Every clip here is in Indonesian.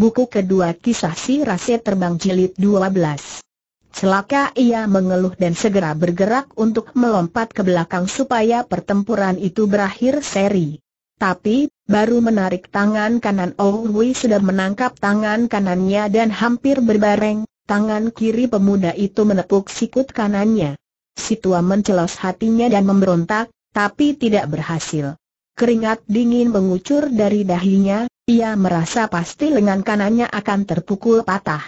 Buku kedua kisah si Rase terbang jilid 12. Celaka ia mengeluh dan segera bergerak untuk melompat ke belakang supaya pertempuran itu berakhir seri. Tapi, baru menarik tangan kanan Oh Wei sudah menangkap tangan kanannya dan hampir berbareng, tangan kiri pemuda itu menepuk sikut kanannya. Situa mencelos hatinya dan memberontak, tapi tidak berhasil. Keringat dingin mengucur dari dahinya, ia merasa pasti lengan kanannya akan terpukul patah.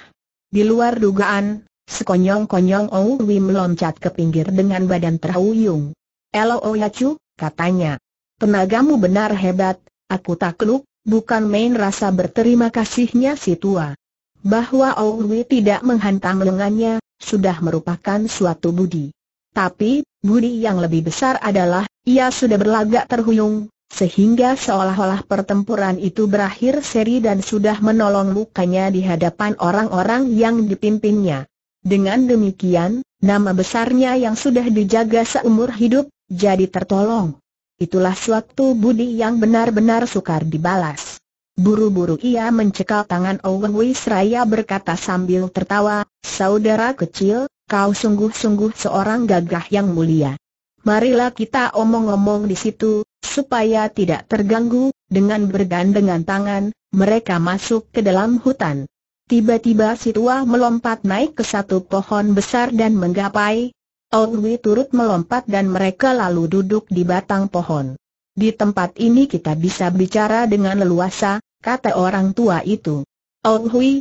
Di luar dugaan, sekonyong-konyong Ou Wim meloncat ke pinggir dengan badan terhuyung. Elo Oyacu, katanya. Tenagamu benar hebat, aku takluk, bukan main rasa berterima kasihnya si tua. Bahwa Owi tidak menghantam lengannya, sudah merupakan suatu budi. Tapi, budi yang lebih besar adalah, ia sudah berlagak terhuyung, sehingga seolah-olah pertempuran itu berakhir seri dan sudah menolong lukanya di hadapan orang-orang yang dipimpinnya. Dengan demikian, nama besarnya yang sudah dijaga seumur hidup, jadi tertolong. Itulah suatu budi yang benar-benar sukar dibalas. Buru-buru ia mencekal tangan Owen Wisraya berkata sambil tertawa, Saudara kecil, kau sungguh-sungguh seorang gagah yang mulia. Marilah kita omong-omong di situ, Supaya tidak terganggu, dengan bergandengan tangan, mereka masuk ke dalam hutan. Tiba-tiba si tua melompat naik ke satu pohon besar dan menggapai. Ongwi turut melompat dan mereka lalu duduk di batang pohon. Di tempat ini kita bisa bicara dengan leluasa, kata orang tua itu. Ong Hui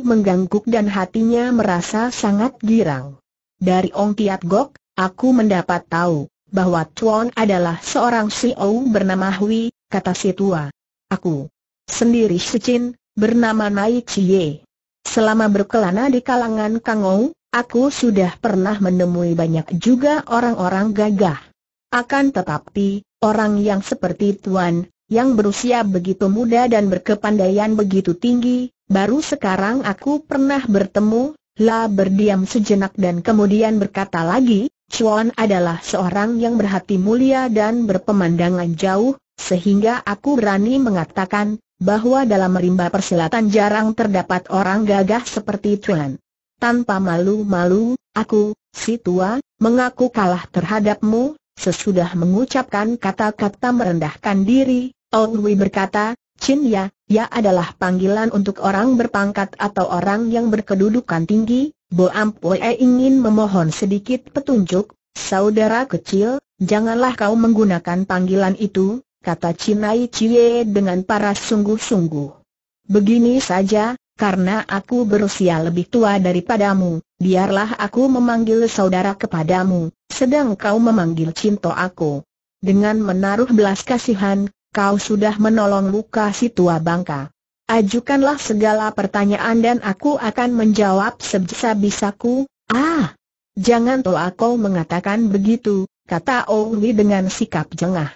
dan hatinya merasa sangat girang. Dari Ong Tiat Gok, aku mendapat tahu, bahwa Tuan adalah seorang siou bernama Hui, kata si tua. Aku sendiri Sucin, bernama Nai Chie. Selama berkelana di kalangan Kangou, aku sudah pernah menemui banyak juga orang-orang gagah. Akan tetapi, orang yang seperti Tuan, yang berusia begitu muda dan berkepandaian begitu tinggi, baru sekarang aku pernah bertemu, Lah berdiam sejenak dan kemudian berkata lagi, Chuan adalah seorang yang berhati mulia dan berpemandangan jauh, sehingga aku berani mengatakan bahwa dalam rimba persilatan jarang terdapat orang gagah seperti Chuan. Tanpa malu-malu, aku, si tua, mengaku kalah terhadapmu, sesudah mengucapkan kata-kata merendahkan diri, Ong Wei berkata, Chin Ya, Ya adalah panggilan untuk orang berpangkat atau orang yang berkedudukan tinggi, Bo Poe ingin memohon sedikit petunjuk, saudara kecil, janganlah kau menggunakan panggilan itu, kata Cinai Cie dengan paras sungguh-sungguh. Begini saja, karena aku berusia lebih tua daripadamu, biarlah aku memanggil saudara kepadamu, sedang kau memanggil cinta aku. Dengan menaruh belas kasihan, kau sudah menolong luka si tua bangka. Ajukanlah segala pertanyaan dan aku akan menjawab sebisa-bisaku. Ah, jangan tu aku mengatakan begitu, kata Owi dengan sikap jengah.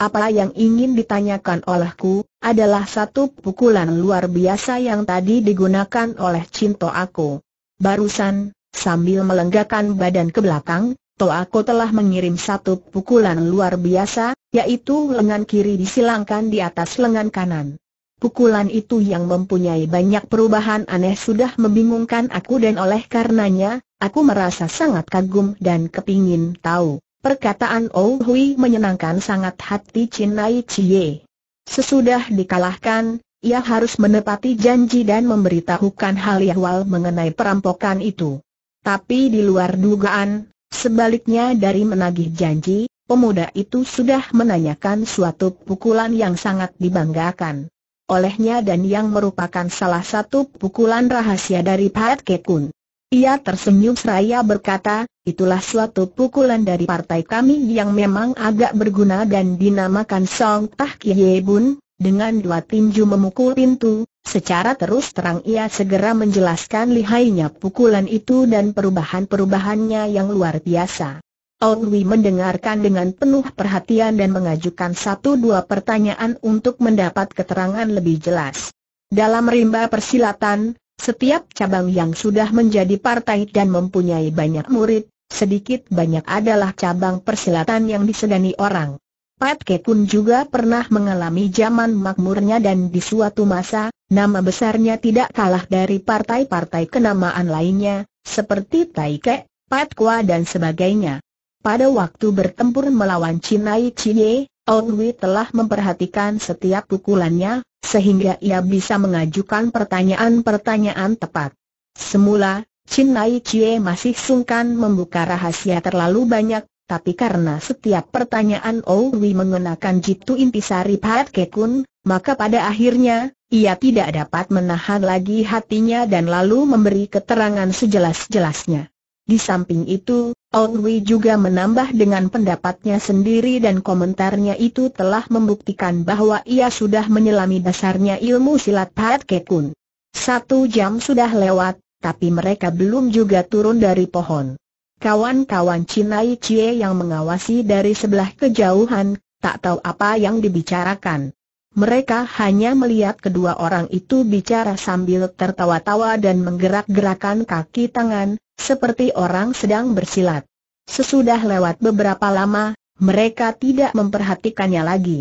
Apa yang ingin ditanyakan olehku adalah satu pukulan luar biasa yang tadi digunakan oleh Cinto aku. Barusan, sambil melenggakan badan ke belakang, toh aku telah mengirim satu pukulan luar biasa, yaitu lengan kiri disilangkan di atas lengan kanan. Pukulan itu yang mempunyai banyak perubahan aneh sudah membingungkan aku dan oleh karenanya, aku merasa sangat kagum dan kepingin tahu. Perkataan Oh Hui menyenangkan sangat hati Cinai Cie. Sesudah dikalahkan, ia harus menepati janji dan memberitahukan hal yahwal mengenai perampokan itu. Tapi di luar dugaan, sebaliknya dari menagih janji, pemuda itu sudah menanyakan suatu pukulan yang sangat dibanggakan olehnya dan yang merupakan salah satu pukulan rahasia dari Pat Kekun. Ia tersenyum seraya berkata, itulah suatu pukulan dari partai kami yang memang agak berguna dan dinamakan Song Tah Kie Bun, dengan dua tinju memukul pintu, Secara terus terang ia segera menjelaskan lihainya pukulan itu dan perubahan-perubahannya yang luar biasa. Hui mendengarkan dengan penuh perhatian dan mengajukan satu dua pertanyaan untuk mendapat keterangan lebih jelas. Dalam rimba persilatan, setiap cabang yang sudah menjadi partai dan mempunyai banyak murid, sedikit banyak adalah cabang persilatan yang disegani orang. Pat Kekun juga pernah mengalami zaman makmurnya dan di suatu masa, nama besarnya tidak kalah dari partai-partai kenamaan lainnya, seperti Taike, Kua dan sebagainya. Pada waktu bertempur melawan Cinai Cie, Wei telah memperhatikan setiap pukulannya, sehingga ia bisa mengajukan pertanyaan-pertanyaan tepat. Semula, Cinai Cie masih sungkan membuka rahasia terlalu banyak, tapi karena setiap pertanyaan Owi mengenakan jitu intisari Pat Kekun, maka pada akhirnya, ia tidak dapat menahan lagi hatinya dan lalu memberi keterangan sejelas-jelasnya. Di samping itu, Wei juga menambah dengan pendapatnya sendiri dan komentarnya itu telah membuktikan bahwa ia sudah menyelami dasarnya ilmu silat Pat Kekun. Satu jam sudah lewat, tapi mereka belum juga turun dari pohon. Kawan-kawan Cinai Cie yang mengawasi dari sebelah kejauhan, tak tahu apa yang dibicarakan. Mereka hanya melihat kedua orang itu bicara sambil tertawa-tawa dan menggerak-gerakan kaki tangan, seperti orang sedang bersilat. Sesudah lewat beberapa lama, mereka tidak memperhatikannya lagi.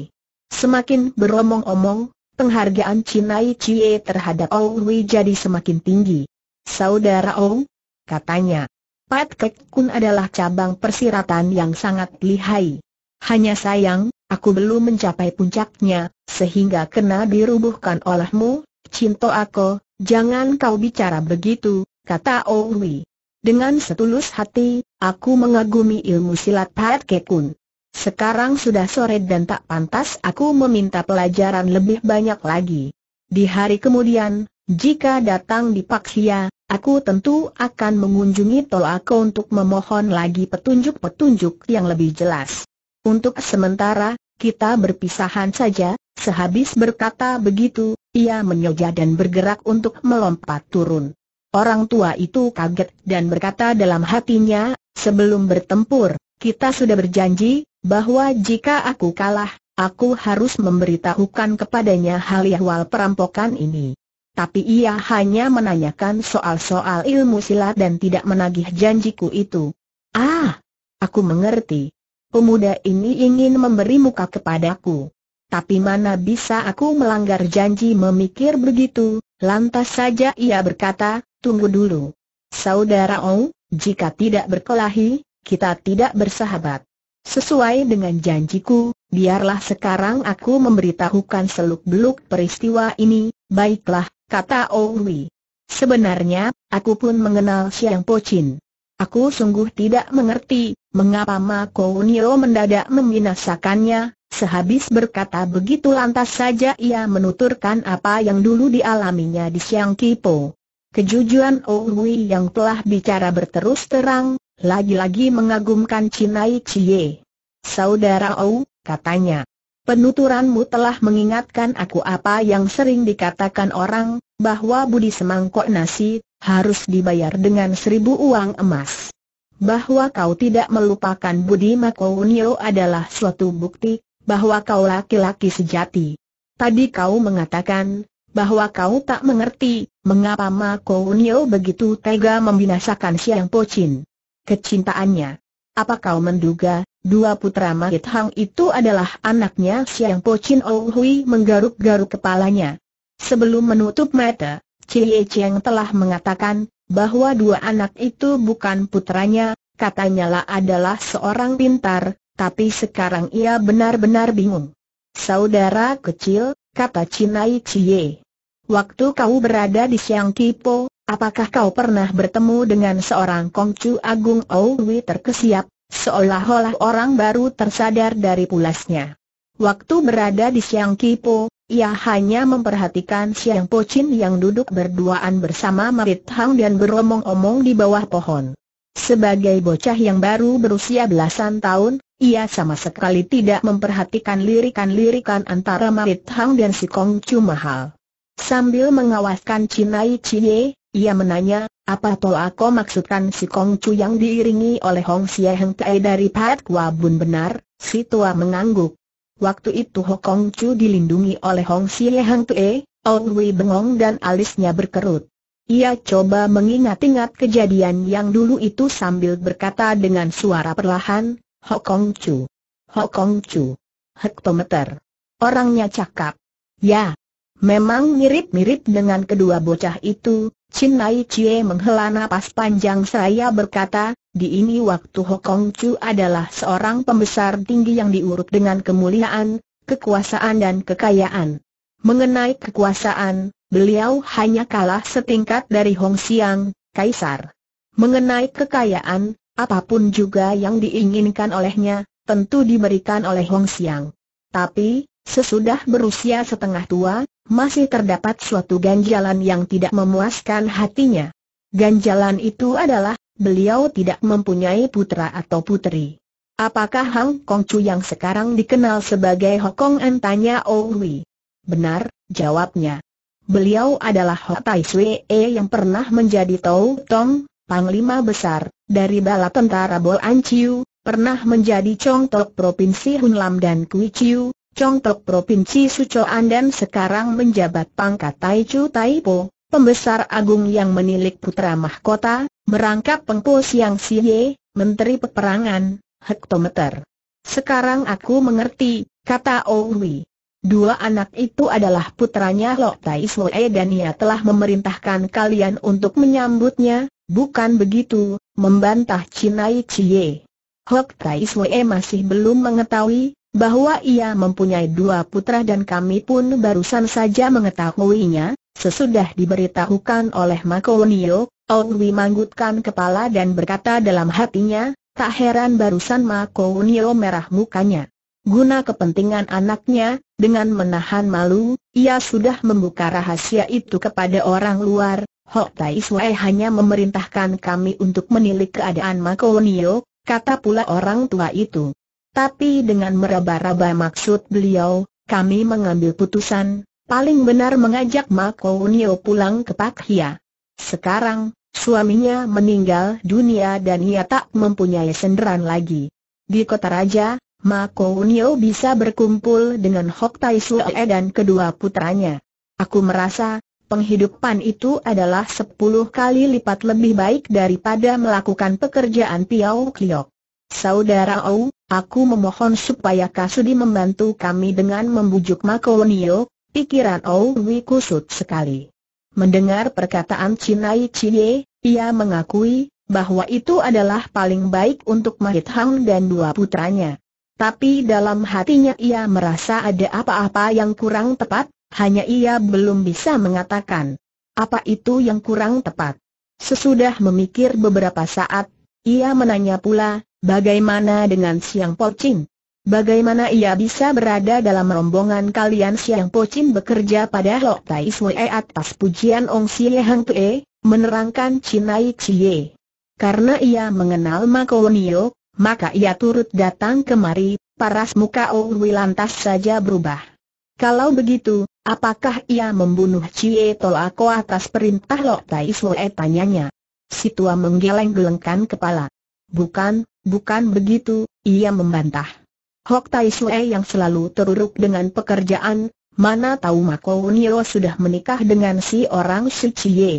Semakin beromong-omong, penghargaan Cinai Cie terhadap Ong Hui jadi semakin tinggi. Saudara Ong, katanya, Pat Kek Kun adalah cabang persiratan yang sangat lihai. Hanya sayang, aku belum mencapai puncaknya, sehingga kena dirubuhkan olehmu, Cinto Ako, jangan kau bicara begitu, kata Ong Hui. Dengan setulus hati, aku mengagumi ilmu silat Pat Kekun. Sekarang sudah sore dan tak pantas aku meminta pelajaran lebih banyak lagi. Di hari kemudian, jika datang di Paksia, aku tentu akan mengunjungi Tolako untuk memohon lagi petunjuk-petunjuk yang lebih jelas. Untuk sementara, kita berpisahan saja, sehabis berkata begitu, ia menyoja dan bergerak untuk melompat turun. Orang tua itu kaget dan berkata dalam hatinya, sebelum bertempur, kita sudah berjanji, bahwa jika aku kalah, aku harus memberitahukan kepadanya hal ihwal perampokan ini. Tapi ia hanya menanyakan soal-soal ilmu silat dan tidak menagih janjiku itu. Ah, aku mengerti. Pemuda ini ingin memberi muka kepadaku. Tapi mana bisa aku melanggar janji memikir begitu, lantas saja ia berkata, Tunggu dulu. Saudara Ong, jika tidak berkelahi, kita tidak bersahabat. Sesuai dengan janjiku, biarlah sekarang aku memberitahukan seluk-beluk peristiwa ini, baiklah, kata Owi. Sebenarnya, aku pun mengenal Siang Pochin. Aku sungguh tidak mengerti, mengapa Ma Nio mendadak membinasakannya, sehabis berkata begitu lantas saja ia menuturkan apa yang dulu dialaminya di Siang Kipo. Kejujuran Ohui yang telah bicara berterus terang, lagi-lagi mengagumkan Cinai Cie. Saudara Ou, katanya. Penuturanmu telah mengingatkan aku apa yang sering dikatakan orang, bahwa budi semangkok nasi, harus dibayar dengan seribu uang emas. Bahwa kau tidak melupakan budi Makounio adalah suatu bukti, bahwa kau laki-laki sejati. Tadi kau mengatakan, bahwa kau tak mengerti, Mengapa Ma Kounio begitu tega membinasakan Siang Pochin? Kecintaannya. Apa kau menduga, dua putra Ma Hang itu adalah anaknya Siang Pochin Oh menggaruk-garuk kepalanya. Sebelum menutup mata, Cie Cheng telah mengatakan, bahwa dua anak itu bukan putranya, katanya lah adalah seorang pintar, tapi sekarang ia benar-benar bingung. Saudara kecil, kata Cinai Cie. Waktu kau berada di Siang Kipo, apakah kau pernah bertemu dengan seorang Kongcu Agung Owi oh, terkesiap, seolah-olah orang baru tersadar dari pulasnya. Waktu berada di Siang Kipo, ia hanya memperhatikan Siang Pocin yang duduk berduaan bersama Marit Hang dan beromong-omong di bawah pohon. Sebagai bocah yang baru berusia belasan tahun, ia sama sekali tidak memperhatikan lirikan-lirikan antara Marit Hang dan si Kongcu Mahal. Sambil mengawaskan Cinai Cie, ia menanya, apa toh aku maksudkan si Kong Chu yang diiringi oleh Hong Xie Heng Tai dari Pat Kwa Bun benar, si tua mengangguk. Waktu itu Hong Kong Chu dilindungi oleh Hong Xie Heng Tai, Ong Wei bengong dan alisnya berkerut. Ia coba mengingat-ingat kejadian yang dulu itu sambil berkata dengan suara perlahan, Hong Kong Chu. Hong Kong Chu. Hektometer. Orangnya cakap. Ya, Memang mirip-mirip dengan kedua bocah itu, Chin Lai Chie menghela napas panjang seraya berkata, di ini waktu Kong Chu adalah seorang pembesar tinggi yang diurut dengan kemuliaan, kekuasaan dan kekayaan. Mengenai kekuasaan, beliau hanya kalah setingkat dari Hong Xiang, Kaisar. Mengenai kekayaan, apapun juga yang diinginkan olehnya, tentu diberikan oleh Hong Xiang. Tapi, sesudah berusia setengah tua, masih terdapat suatu ganjalan yang tidak memuaskan hatinya. Ganjalan itu adalah, beliau tidak mempunyai putra atau putri. Apakah Hang Kong Chu yang sekarang dikenal sebagai Hokong Kong tanya Owi? Benar, jawabnya. Beliau adalah Ho Tai Sui E yang pernah menjadi Tau Tong, Panglima Besar, dari bala tentara Bol An Chiu, pernah menjadi Chong Tok Provinsi Lam dan Kui Chiu, Tok Provinsi Sucoan dan sekarang menjabat pangkat Taichu Taipo, pembesar agung yang menilik putra mahkota, merangkap Pengpo Siang Siye, Menteri Peperangan, hektometer. Sekarang aku mengerti, kata Owi. Oh Dua anak itu adalah putranya Lok Tai E dan ia telah memerintahkan kalian untuk menyambutnya, bukan begitu, membantah Chinai Cie. Hok Tai E masih belum mengetahui, bahwa ia mempunyai dua putra dan kami pun barusan saja mengetahuinya, sesudah diberitahukan oleh Makonio, Owi manggutkan kepala dan berkata dalam hatinya, tak heran barusan Makonio merah mukanya. Guna kepentingan anaknya, dengan menahan malu, ia sudah membuka rahasia itu kepada orang luar, Hok Tai Suai hanya memerintahkan kami untuk menilik keadaan Makonio, kata pula orang tua itu. Tapi dengan meraba-raba maksud beliau, kami mengambil putusan, paling benar mengajak Mako Unio pulang ke Pak Hia. Sekarang, suaminya meninggal dunia dan ia tak mempunyai senderan lagi. Di kota raja, Mako Unio bisa berkumpul dengan Hok Tai Sue e dan kedua putranya. Aku merasa, penghidupan itu adalah sepuluh kali lipat lebih baik daripada melakukan pekerjaan piau Kliok. Saudara Ou, aku memohon supaya Kasudi membantu kami dengan membujuk Makonio, pikiran Ou Wi kusut sekali. Mendengar perkataan Cinai Cie, ia mengakui bahwa itu adalah paling baik untuk Mahit Hang dan dua putranya. Tapi dalam hatinya ia merasa ada apa-apa yang kurang tepat, hanya ia belum bisa mengatakan. Apa itu yang kurang tepat? Sesudah memikir beberapa saat, ia menanya pula, bagaimana dengan Siang Pocin? Bagaimana ia bisa berada dalam rombongan kalian Siang Pocin bekerja pada Lok Tai Sui e atas pujian Ong Xie Hang Tue, menerangkan Cinai Xie. Karena ia mengenal Nio, maka ia turut datang kemari, paras muka Ong Wi lantas saja berubah. Kalau begitu, apakah ia membunuh Cie Tolako atas perintah Lok Tai Sui e? tanyanya? Si tua menggeleng-gelengkan kepala. Bukan, bukan begitu, ia membantah. Hok Tai Sue yang selalu teruruk dengan pekerjaan, mana tahu Mako Unio sudah menikah dengan si orang suci Ye.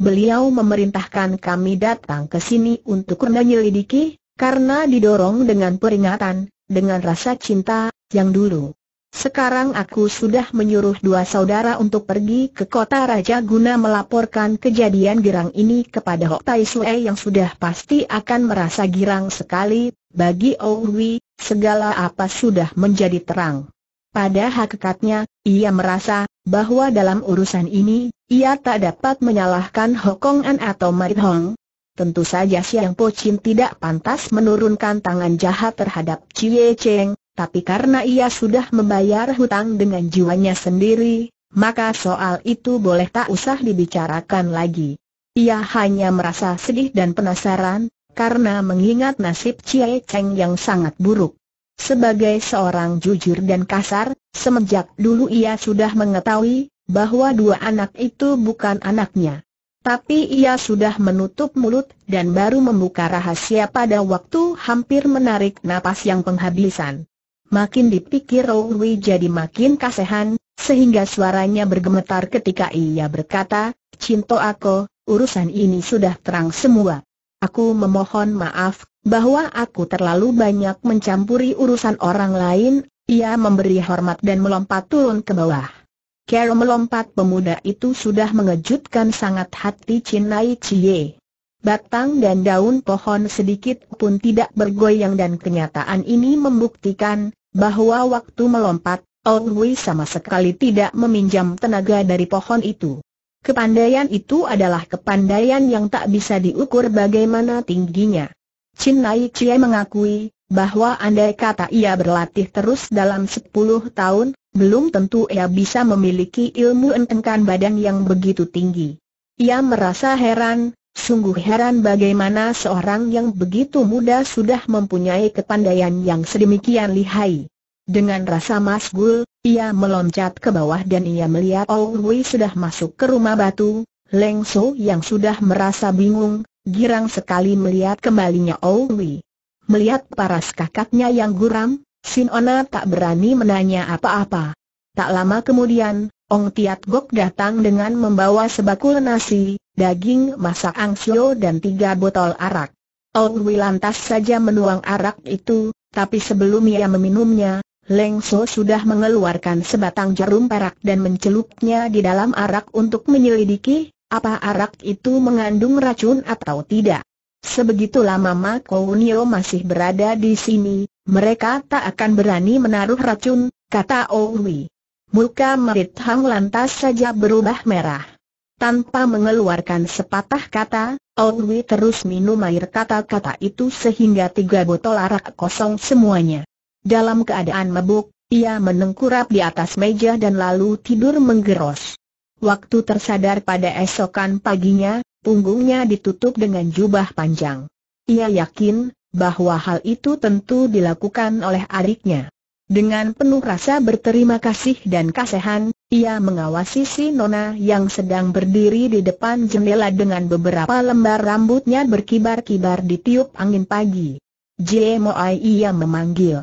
Beliau memerintahkan kami datang ke sini untuk menyelidiki, karena didorong dengan peringatan, dengan rasa cinta, yang dulu. Sekarang aku sudah menyuruh dua saudara untuk pergi ke kota raja guna melaporkan kejadian girang ini kepada Hok Tai Sue yang sudah pasti akan merasa girang sekali. Bagi Owi, segala apa sudah menjadi terang. Pada hakikatnya, ia merasa bahwa dalam urusan ini, ia tak dapat menyalahkan Hokongan atau Marit Hong. Tentu saja Siang Po Pochin tidak pantas menurunkan tangan jahat terhadap Cie Cheng, tapi karena ia sudah membayar hutang dengan jiwanya sendiri, maka soal itu boleh tak usah dibicarakan lagi. Ia hanya merasa sedih dan penasaran, karena mengingat nasib Cie Cheng yang sangat buruk. Sebagai seorang jujur dan kasar, semenjak dulu ia sudah mengetahui bahwa dua anak itu bukan anaknya. Tapi ia sudah menutup mulut dan baru membuka rahasia pada waktu hampir menarik napas yang penghabisan. Makin dipikir Owi jadi makin kasihan, sehingga suaranya bergemetar ketika ia berkata, Cinto aku, urusan ini sudah terang semua. Aku memohon maaf, bahwa aku terlalu banyak mencampuri urusan orang lain, ia memberi hormat dan melompat turun ke bawah. Kero melompat pemuda itu sudah mengejutkan sangat hati Cinai Chie. Batang dan daun pohon sedikit pun tidak bergoyang dan kenyataan ini membuktikan bahwa waktu melompat, Ong Hui sama sekali tidak meminjam tenaga dari pohon itu. Kepandaian itu adalah kepandaian yang tak bisa diukur bagaimana tingginya. Chin Nai Chie mengakui bahwa andai kata ia berlatih terus dalam 10 tahun, belum tentu ia bisa memiliki ilmu entengkan badan yang begitu tinggi. Ia merasa heran Sungguh heran bagaimana seorang yang begitu muda sudah mempunyai kepandaian yang sedemikian lihai. Dengan rasa masgul, ia meloncat ke bawah dan ia melihat Ong oh Wei sudah masuk ke rumah batu, Leng So yang sudah merasa bingung, girang sekali melihat kembalinya Ong oh Wei. Melihat paras kakaknya yang guram, Sin Ona tak berani menanya apa-apa. Tak lama kemudian, Ong Tiat Gok datang dengan membawa sebakul nasi, daging masak angsio dan tiga botol arak. Ong Wi lantas saja menuang arak itu, tapi sebelum ia meminumnya, Leng So sudah mengeluarkan sebatang jarum perak dan mencelupnya di dalam arak untuk menyelidiki, apa arak itu mengandung racun atau tidak. Sebegitu lama Ma Kounio masih berada di sini, mereka tak akan berani menaruh racun, kata Wi. Muka Merit Hang lantas saja berubah merah. Tanpa mengeluarkan sepatah kata, Owi terus minum air kata-kata itu sehingga tiga botol arak kosong semuanya. Dalam keadaan mabuk, ia menengkurap di atas meja dan lalu tidur menggeros. Waktu tersadar pada esokan paginya, punggungnya ditutup dengan jubah panjang. Ia yakin bahwa hal itu tentu dilakukan oleh adiknya. Dengan penuh rasa berterima kasih dan kasihan, ia mengawasi si Nona yang sedang berdiri di depan jendela dengan beberapa lembar rambutnya berkibar-kibar di tiup angin pagi. Jemoai ia memanggil.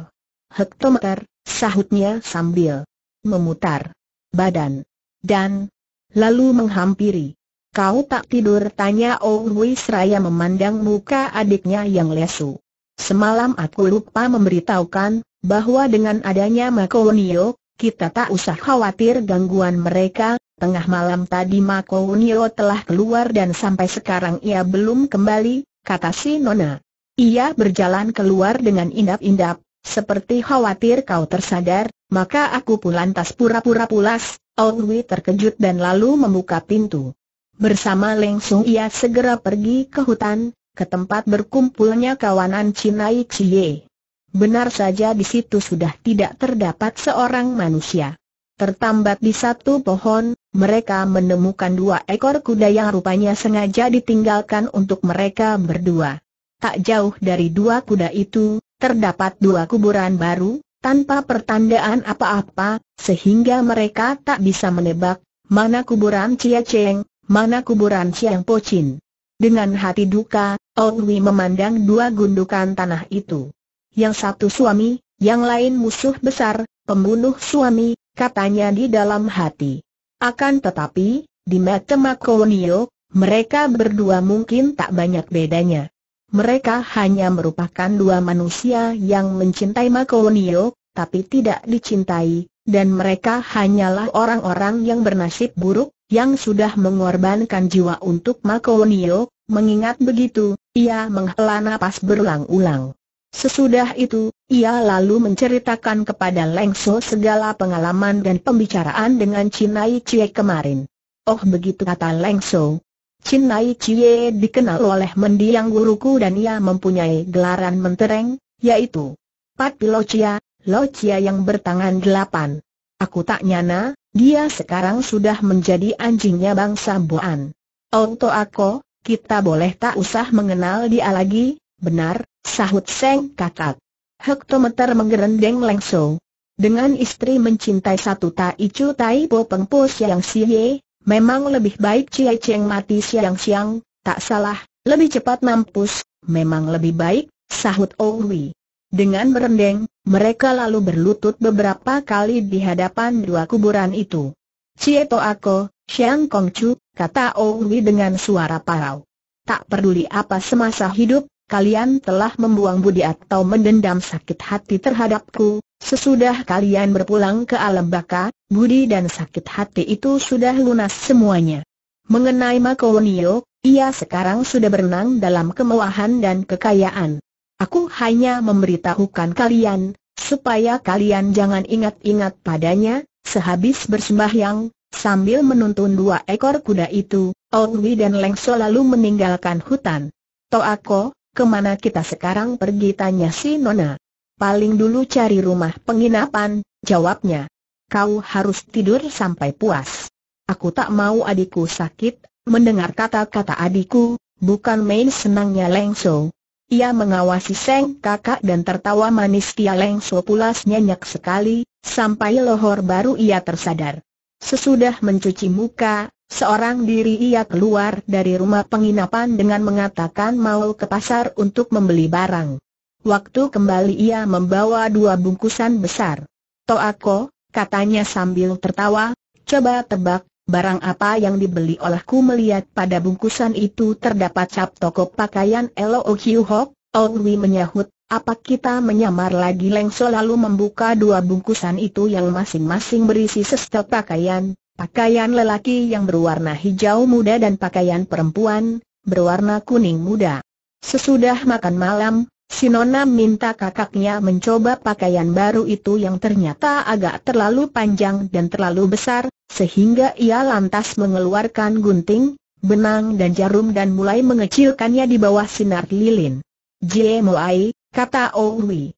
Hektometer, sahutnya sambil memutar badan dan lalu menghampiri. Kau tak tidur tanya Oh Raya memandang muka adiknya yang lesu. Semalam aku lupa memberitahukan, bahwa dengan adanya Makounio, kita tak usah khawatir gangguan mereka, tengah malam tadi Makounio telah keluar dan sampai sekarang ia belum kembali, kata si Nona. Ia berjalan keluar dengan indap-indap, seperti khawatir kau tersadar, maka aku pun lantas pura-pura pulas, Owi terkejut dan lalu membuka pintu. Bersama Leng ia segera pergi ke hutan, ke tempat berkumpulnya kawanan Cinai Cie. Benar saja di situ sudah tidak terdapat seorang manusia. Tertambat di satu pohon, mereka menemukan dua ekor kuda yang rupanya sengaja ditinggalkan untuk mereka berdua. Tak jauh dari dua kuda itu, terdapat dua kuburan baru, tanpa pertandaan apa-apa, sehingga mereka tak bisa menebak, mana kuburan Cia Cheng, mana kuburan Chiang Pochin. Dengan hati duka, Ong Wi memandang dua gundukan tanah itu yang satu suami, yang lain musuh besar, pembunuh suami, katanya di dalam hati. Akan tetapi, di mata Makonio, mereka berdua mungkin tak banyak bedanya. Mereka hanya merupakan dua manusia yang mencintai Makonio, tapi tidak dicintai, dan mereka hanyalah orang-orang yang bernasib buruk, yang sudah mengorbankan jiwa untuk Makonio, mengingat begitu, ia menghela napas berulang-ulang. Sesudah itu, ia lalu menceritakan kepada Leng So segala pengalaman dan pembicaraan dengan Cinai Cie kemarin. Oh begitu kata Leng So. Cinai Cie dikenal oleh mendiang guruku dan ia mempunyai gelaran mentereng, yaitu Pat Pilocia, Locia yang bertangan delapan. Aku tak nyana, dia sekarang sudah menjadi anjingnya bangsa Boan. Auto oh, aku, kita boleh tak usah mengenal dia lagi, benar? Sahut Seng Kakak. Hektometer menggerendeng Lengso. Dengan istri mencintai satu Tai Chu Tai Po Peng Po Siang Siye, memang lebih baik Cie Cheng mati siang-siang, tak salah, lebih cepat mampus, memang lebih baik, sahut Owi. Dengan berendeng, mereka lalu berlutut beberapa kali di hadapan dua kuburan itu. Cie To Ako, siang Kong Chu, kata Owi dengan suara parau. Tak peduli apa semasa hidup, kalian telah membuang budi atau mendendam sakit hati terhadapku, sesudah kalian berpulang ke alam baka, budi dan sakit hati itu sudah lunas semuanya. Mengenai Makonio, ia sekarang sudah berenang dalam kemewahan dan kekayaan. Aku hanya memberitahukan kalian, supaya kalian jangan ingat-ingat padanya, sehabis bersembahyang, sambil menuntun dua ekor kuda itu, Olwi dan Lengso lalu meninggalkan hutan. Toako, kemana kita sekarang pergi tanya si Nona. Paling dulu cari rumah penginapan, jawabnya. Kau harus tidur sampai puas. Aku tak mau adikku sakit, mendengar kata-kata adikku, bukan main senangnya Lengso. Ia mengawasi Seng kakak dan tertawa manis Tia Lengso pulas nyenyak sekali, sampai lohor baru ia tersadar. Sesudah mencuci muka, Seorang diri ia keluar dari rumah penginapan dengan mengatakan mau ke pasar untuk membeli barang. Waktu kembali ia membawa dua bungkusan besar. Toako, katanya sambil tertawa, coba tebak, barang apa yang dibeli olehku melihat pada bungkusan itu terdapat cap toko pakaian Lo Okiuhok, Hok, menyahut, apa kita menyamar lagi Lengso lalu membuka dua bungkusan itu yang masing-masing berisi sestel pakaian, Pakaian lelaki yang berwarna hijau muda dan pakaian perempuan, berwarna kuning muda. Sesudah makan malam, Sinona minta kakaknya mencoba pakaian baru itu yang ternyata agak terlalu panjang dan terlalu besar, sehingga ia lantas mengeluarkan gunting, benang dan jarum dan mulai mengecilkannya di bawah sinar lilin. Jie Moai, kata Owi.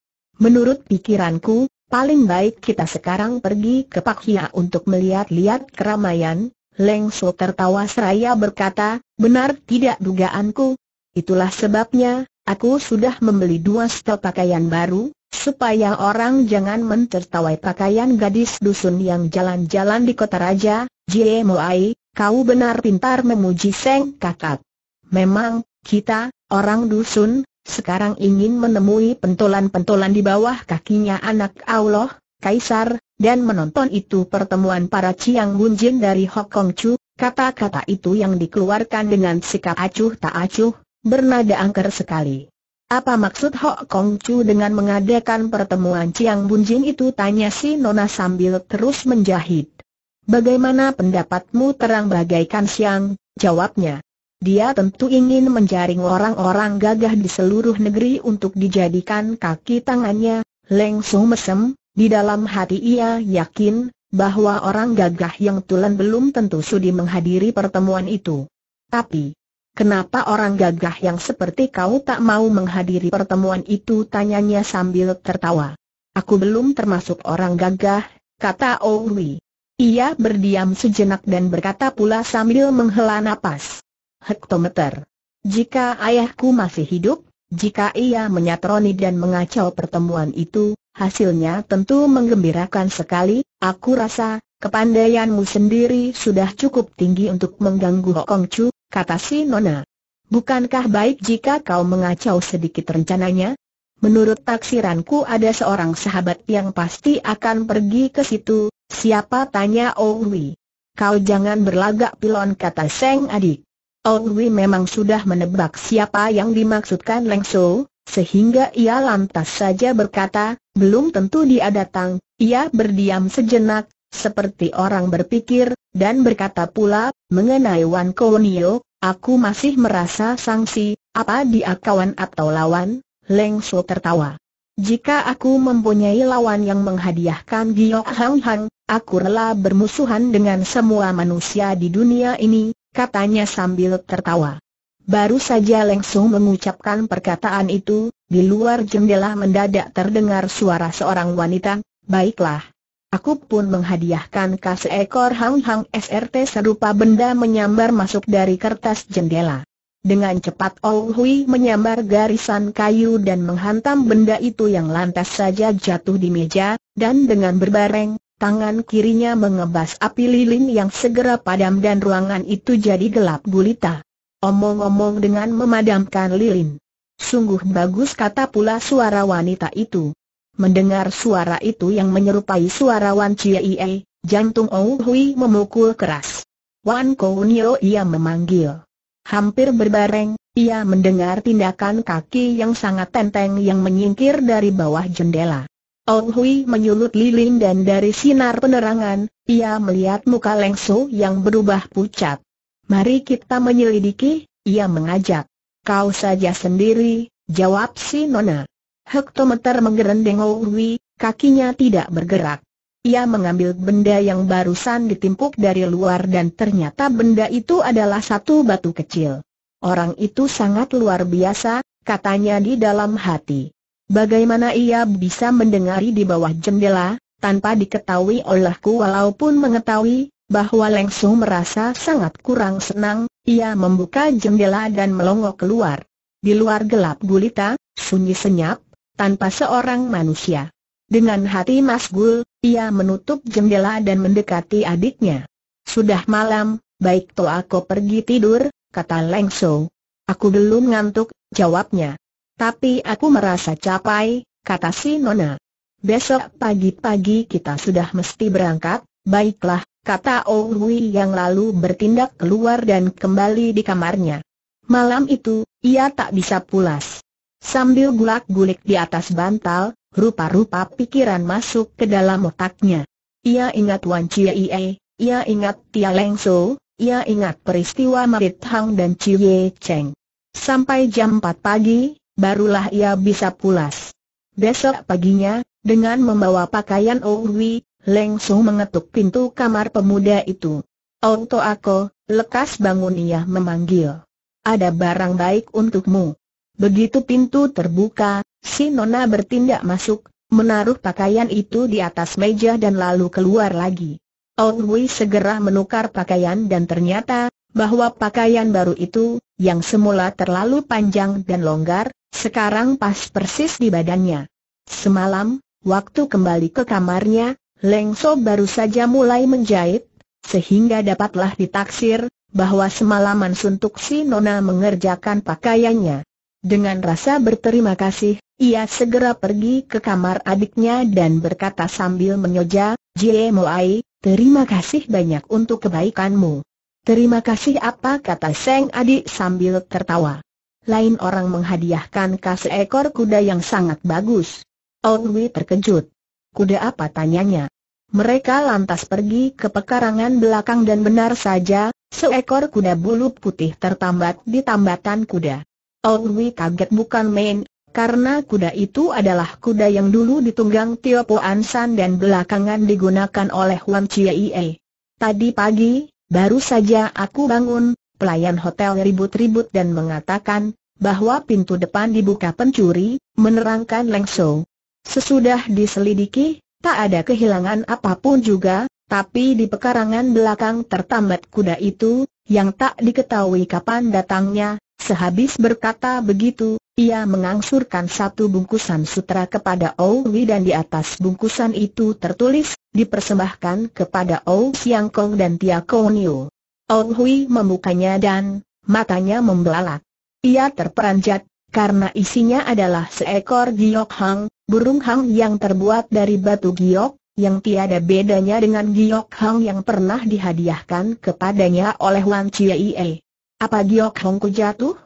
Menurut pikiranku, Paling baik kita sekarang pergi ke Pak Hia untuk melihat-lihat keramaian, Leng Su tertawa seraya berkata, benar tidak dugaanku. Itulah sebabnya, aku sudah membeli dua setel pakaian baru, supaya orang jangan mentertawai pakaian gadis dusun yang jalan-jalan di kota raja, Jie Moai, kau benar pintar memuji Seng kakak. Memang, kita, orang dusun, sekarang ingin menemui pentolan-pentolan di bawah kakinya anak Allah, Kaisar, dan menonton itu pertemuan para Ciang Bunjin dari Hokong Chu, kata-kata itu yang dikeluarkan dengan sikap acuh tak acuh, bernada angker sekali. Apa maksud Hong Kong Chu dengan mengadakan pertemuan Ciang Bunjin itu tanya si Nona sambil terus menjahit. Bagaimana pendapatmu terang bagaikan siang, jawabnya. Dia tentu ingin menjaring orang-orang gagah di seluruh negeri untuk dijadikan kaki tangannya, Leng Su mesem, di dalam hati ia yakin, bahwa orang gagah yang tulen belum tentu sudi menghadiri pertemuan itu. Tapi, kenapa orang gagah yang seperti kau tak mau menghadiri pertemuan itu tanyanya sambil tertawa. Aku belum termasuk orang gagah, kata Owi. Ia berdiam sejenak dan berkata pula sambil menghela napas hektometer. Jika ayahku masih hidup, jika ia menyatroni dan mengacau pertemuan itu, hasilnya tentu menggembirakan sekali, aku rasa, kepandaianmu sendiri sudah cukup tinggi untuk mengganggu Hokong Chu, kata si Nona. Bukankah baik jika kau mengacau sedikit rencananya? Menurut taksiranku ada seorang sahabat yang pasti akan pergi ke situ, siapa tanya Owi. Kau jangan berlagak pilon kata Seng adik. Owi memang sudah menebak siapa yang dimaksudkan Leng So, sehingga ia lantas saja berkata, belum tentu dia datang, ia berdiam sejenak, seperti orang berpikir, dan berkata pula, mengenai Wan Kounio, aku masih merasa sanksi. apa dia kawan atau lawan? Leng So tertawa. Jika aku mempunyai lawan yang menghadiahkan Giok Hang Hang, aku rela bermusuhan dengan semua manusia di dunia ini, katanya sambil tertawa. Baru saja langsung mengucapkan perkataan itu, di luar jendela mendadak terdengar suara seorang wanita, baiklah. Aku pun menghadiahkan kas ekor hang-hang SRT serupa benda menyambar masuk dari kertas jendela. Dengan cepat Oh Hui menyambar garisan kayu dan menghantam benda itu yang lantas saja jatuh di meja, dan dengan berbareng, tangan kirinya mengebas api lilin yang segera padam dan ruangan itu jadi gelap gulita. Omong-omong dengan memadamkan lilin. Sungguh bagus kata pula suara wanita itu. Mendengar suara itu yang menyerupai suara Wan Chiei, jantung Ou Hui memukul keras. Wan Kounio ia memanggil. Hampir berbareng, ia mendengar tindakan kaki yang sangat tenteng yang menyingkir dari bawah jendela. Ong Hui menyulut lilin dan dari sinar penerangan, ia melihat muka Leng Su yang berubah pucat. Mari kita menyelidiki, ia mengajak. Kau saja sendiri, jawab si Nona. Hektometer menggerendeng Ong Hui, kakinya tidak bergerak. Ia mengambil benda yang barusan ditimpuk dari luar dan ternyata benda itu adalah satu batu kecil. Orang itu sangat luar biasa, katanya di dalam hati. Bagaimana ia bisa mendengari di bawah jendela, tanpa diketahui olehku walaupun mengetahui, bahwa Su merasa sangat kurang senang, ia membuka jendela dan melongok keluar. Di luar gelap gulita, sunyi senyap, tanpa seorang manusia. Dengan hati masgul, ia menutup jendela dan mendekati adiknya. Sudah malam, baik toh aku pergi tidur, kata Lengso. Aku belum ngantuk, jawabnya. Tapi aku merasa capai, kata si Nona. Besok pagi-pagi kita sudah mesti berangkat, baiklah, kata Owi oh yang lalu bertindak keluar dan kembali di kamarnya. Malam itu, ia tak bisa pulas. Sambil gulak-gulik di atas bantal, rupa-rupa pikiran masuk ke dalam otaknya. Ia ingat Wan Chie, ia ingat Tia Leng So, ia ingat peristiwa Marit Hang dan Chie Cheng. Sampai jam 4 pagi, barulah ia bisa pulas. Besok paginya, dengan membawa pakaian leng Su mengetuk pintu kamar pemuda itu. Onto aku, lekas bangun ia memanggil. Ada barang baik untukmu. Begitu pintu terbuka, si Nona bertindak masuk, menaruh pakaian itu di atas meja dan lalu keluar lagi. Owi segera menukar pakaian dan ternyata, bahwa pakaian baru itu, yang semula terlalu panjang dan longgar, sekarang pas persis di badannya. Semalam, waktu kembali ke kamarnya, Leng So baru saja mulai menjahit, sehingga dapatlah ditaksir, bahwa semalaman suntuk si Nona mengerjakan pakaiannya. Dengan rasa berterima kasih, ia segera pergi ke kamar adiknya dan berkata sambil menyoja, Jie Moai, terima kasih banyak untuk kebaikanmu. Terima kasih apa kata Seng adik sambil tertawa lain orang menghadiahkan kas ekor kuda yang sangat bagus. Wei terkejut. Kuda apa tanyanya? Mereka lantas pergi ke pekarangan belakang dan benar saja, seekor kuda bulu putih tertambat di tambatan kuda. Wei kaget bukan main, karena kuda itu adalah kuda yang dulu ditunggang Tio Po Ansan dan belakangan digunakan oleh Wan Chie. Tadi pagi, baru saja aku bangun, pelayan hotel ribut-ribut dan mengatakan, bahwa pintu depan dibuka pencuri, menerangkan Leng Shou. Sesudah diselidiki, tak ada kehilangan apapun juga, tapi di pekarangan belakang tertambat kuda itu, yang tak diketahui kapan datangnya, sehabis berkata begitu, ia mengangsurkan satu bungkusan sutra kepada Owi dan di atas bungkusan itu tertulis, dipersembahkan kepada Ou Siang Kong dan Tia Kong Niu. Old Hui membukanya dan matanya membelalak. Ia terperanjat, karena isinya adalah seekor giok hang, burung hang yang terbuat dari batu giok, yang tiada bedanya dengan giok hang yang pernah dihadiahkan kepadanya oleh Wan Chia Ie. Apa giok hangku jatuh?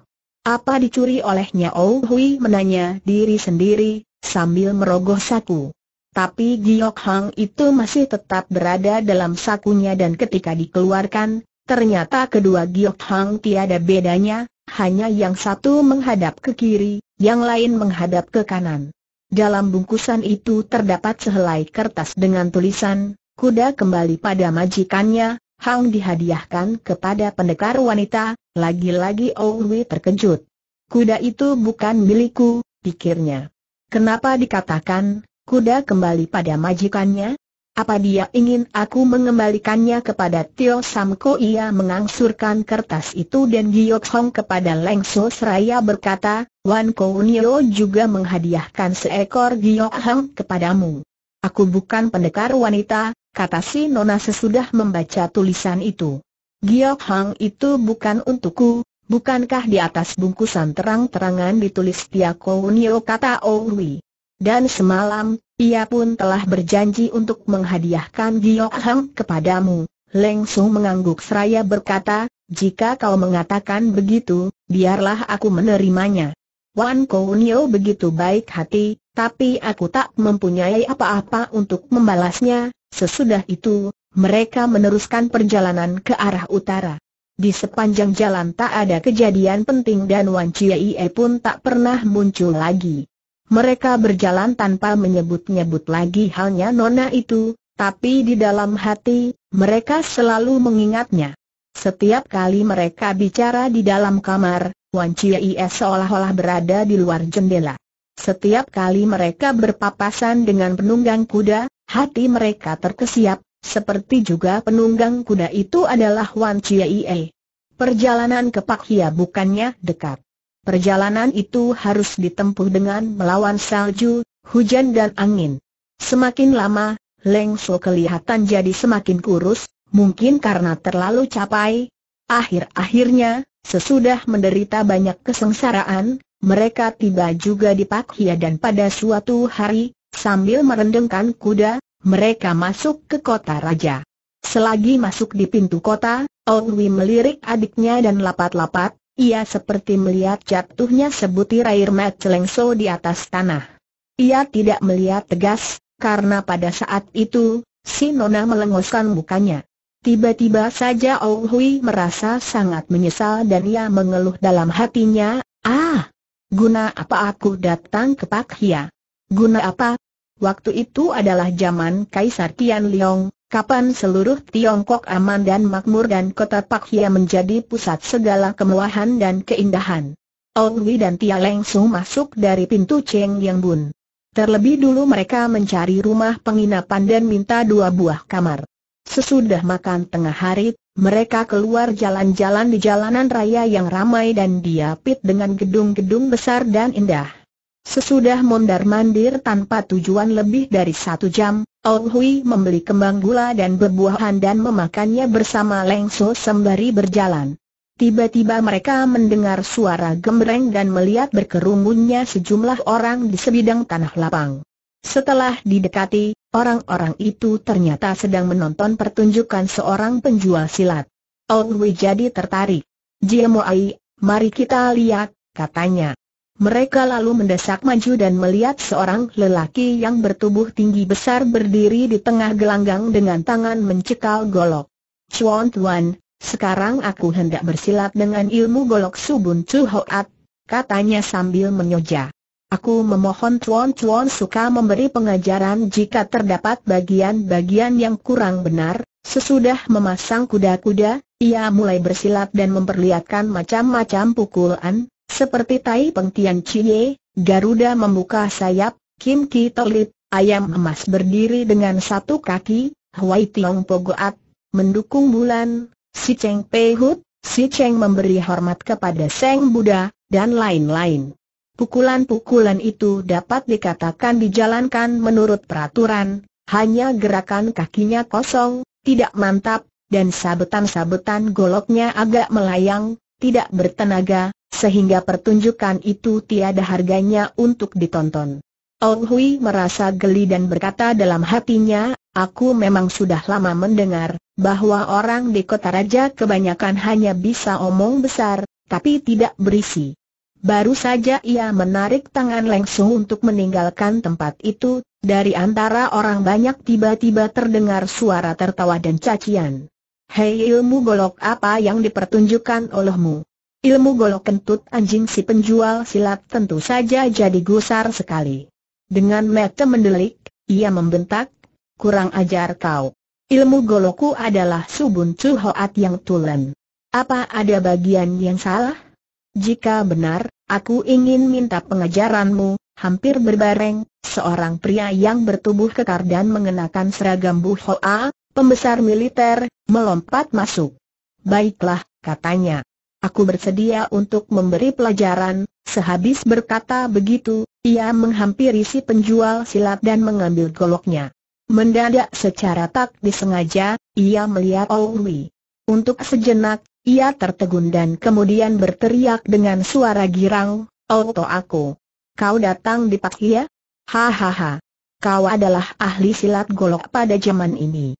Apa dicuri olehnya Ou Hui menanya diri sendiri, sambil merogoh saku. Tapi Giok Hang itu masih tetap berada dalam sakunya dan ketika dikeluarkan, Ternyata kedua Giok Hang tiada bedanya, hanya yang satu menghadap ke kiri, yang lain menghadap ke kanan. Dalam bungkusan itu terdapat sehelai kertas dengan tulisan, kuda kembali pada majikannya, Hang dihadiahkan kepada pendekar wanita, lagi-lagi Owi terkejut. Kuda itu bukan milikku, pikirnya. Kenapa dikatakan, kuda kembali pada majikannya? Apa dia ingin aku mengembalikannya kepada Tio Samko? Ia mengangsurkan kertas itu dan Giok Hong kepada Leng So Seraya berkata, Wan Kounio juga menghadiahkan seekor Giok Hong kepadamu. Aku bukan pendekar wanita, kata si Nona sesudah membaca tulisan itu. Giok Hong itu bukan untukku, Bukankah di atas bungkusan terang-terangan ditulis Tia Kounio kata Owi? Dan semalam, ia pun telah berjanji untuk menghadiahkan Giok Hang kepadamu. Leng Su mengangguk seraya berkata, jika kau mengatakan begitu, biarlah aku menerimanya. Wan Kounio begitu baik hati, tapi aku tak mempunyai apa-apa untuk membalasnya. Sesudah itu, mereka meneruskan perjalanan ke arah utara. Di sepanjang jalan tak ada kejadian penting dan Wan Chie pun tak pernah muncul lagi. Mereka berjalan tanpa menyebut-nyebut lagi halnya nona itu, tapi di dalam hati, mereka selalu mengingatnya. Setiap kali mereka bicara di dalam kamar, Wan Chia Ie seolah-olah berada di luar jendela. Setiap kali mereka berpapasan dengan penunggang kuda, hati mereka terkesiap, seperti juga penunggang kuda itu adalah Wan Chia Ie. Perjalanan ke Pak Hia bukannya dekat. Perjalanan itu harus ditempuh dengan melawan salju, hujan dan angin. Semakin lama, Leng So kelihatan jadi semakin kurus, mungkin karena terlalu capai. Akhir-akhirnya, sesudah menderita banyak kesengsaraan, mereka tiba juga di Hia dan pada suatu hari, sambil merendengkan kuda, mereka masuk ke kota raja. Selagi masuk di pintu kota, Wi melirik adiknya dan lapat-lapat, ia seperti melihat jatuhnya sebutir air mat celengso di atas tanah. Ia tidak melihat tegas, karena pada saat itu, si Nona melengoskan mukanya. Tiba-tiba saja Ou Hui merasa sangat menyesal dan ia mengeluh dalam hatinya, Ah! Guna apa aku datang ke Pak Hia? Guna apa? Waktu itu adalah zaman Kaisar Tian Liong, Kapan seluruh Tiongkok aman dan makmur dan kota Hia menjadi pusat segala kemewahan dan keindahan. Wi dan Tia Lengsung masuk dari pintu Cheng Yang Bun. Terlebih dulu mereka mencari rumah penginapan dan minta dua buah kamar. Sesudah makan tengah hari, mereka keluar jalan-jalan di jalanan raya yang ramai dan diapit dengan gedung-gedung besar dan indah. Sesudah mondar-mandir tanpa tujuan lebih dari satu jam, Ong Hui membeli kembang gula dan berbuahan dan memakannya bersama Leng So sembari berjalan. Tiba-tiba mereka mendengar suara gemereng dan melihat berkerumunnya sejumlah orang di sebidang tanah lapang. Setelah didekati, orang-orang itu ternyata sedang menonton pertunjukan seorang penjual silat. Ong Hui jadi tertarik. Jia Moai, mari kita lihat, katanya. Mereka lalu mendesak maju dan melihat seorang lelaki yang bertubuh tinggi besar berdiri di tengah gelanggang dengan tangan mencekal golok. Chuan Tuan, sekarang aku hendak bersilat dengan ilmu golok subun Chu Hoat, katanya sambil menyoja. Aku memohon Chuan Chuan suka memberi pengajaran jika terdapat bagian-bagian yang kurang benar, sesudah memasang kuda-kuda, ia mulai bersilat dan memperlihatkan macam-macam pukulan, seperti tai pengtian cie, Garuda membuka sayap, Kim Ki Tolit, ayam emas berdiri dengan satu kaki, Huai Tiong Pogoat, mendukung bulan, Si Cheng Pei Hut, Si Cheng memberi hormat kepada Seng Buddha, dan lain-lain. Pukulan-pukulan itu dapat dikatakan dijalankan menurut peraturan, hanya gerakan kakinya kosong, tidak mantap, dan sabetan-sabetan goloknya agak melayang, tidak bertenaga, sehingga pertunjukan itu tiada harganya untuk ditonton. Ong oh Hui merasa geli dan berkata dalam hatinya, aku memang sudah lama mendengar bahwa orang di kota raja kebanyakan hanya bisa omong besar, tapi tidak berisi. Baru saja ia menarik tangan langsung untuk meninggalkan tempat itu, dari antara orang banyak tiba-tiba terdengar suara tertawa dan cacian. Hei ilmu golok apa yang dipertunjukkan olehmu? Ilmu golok kentut anjing si penjual silat tentu saja jadi gusar sekali. Dengan mata mendelik, ia membentak, kurang ajar kau. Ilmu goloku adalah subun cuhoat yang tulen. Apa ada bagian yang salah? Jika benar, aku ingin minta pengajaranmu, hampir berbareng, seorang pria yang bertubuh kekar dan mengenakan seragam buhoa, pembesar militer, melompat masuk. Baiklah, katanya. Aku bersedia untuk memberi pelajaran, sehabis berkata begitu, ia menghampiri si penjual silat dan mengambil goloknya. Mendadak secara tak disengaja, ia melihat Owi. Untuk sejenak, ia tertegun dan kemudian berteriak dengan suara girang, Oto oh, aku. Kau datang di Pakia? Hahaha. Kau adalah ahli silat golok pada zaman ini.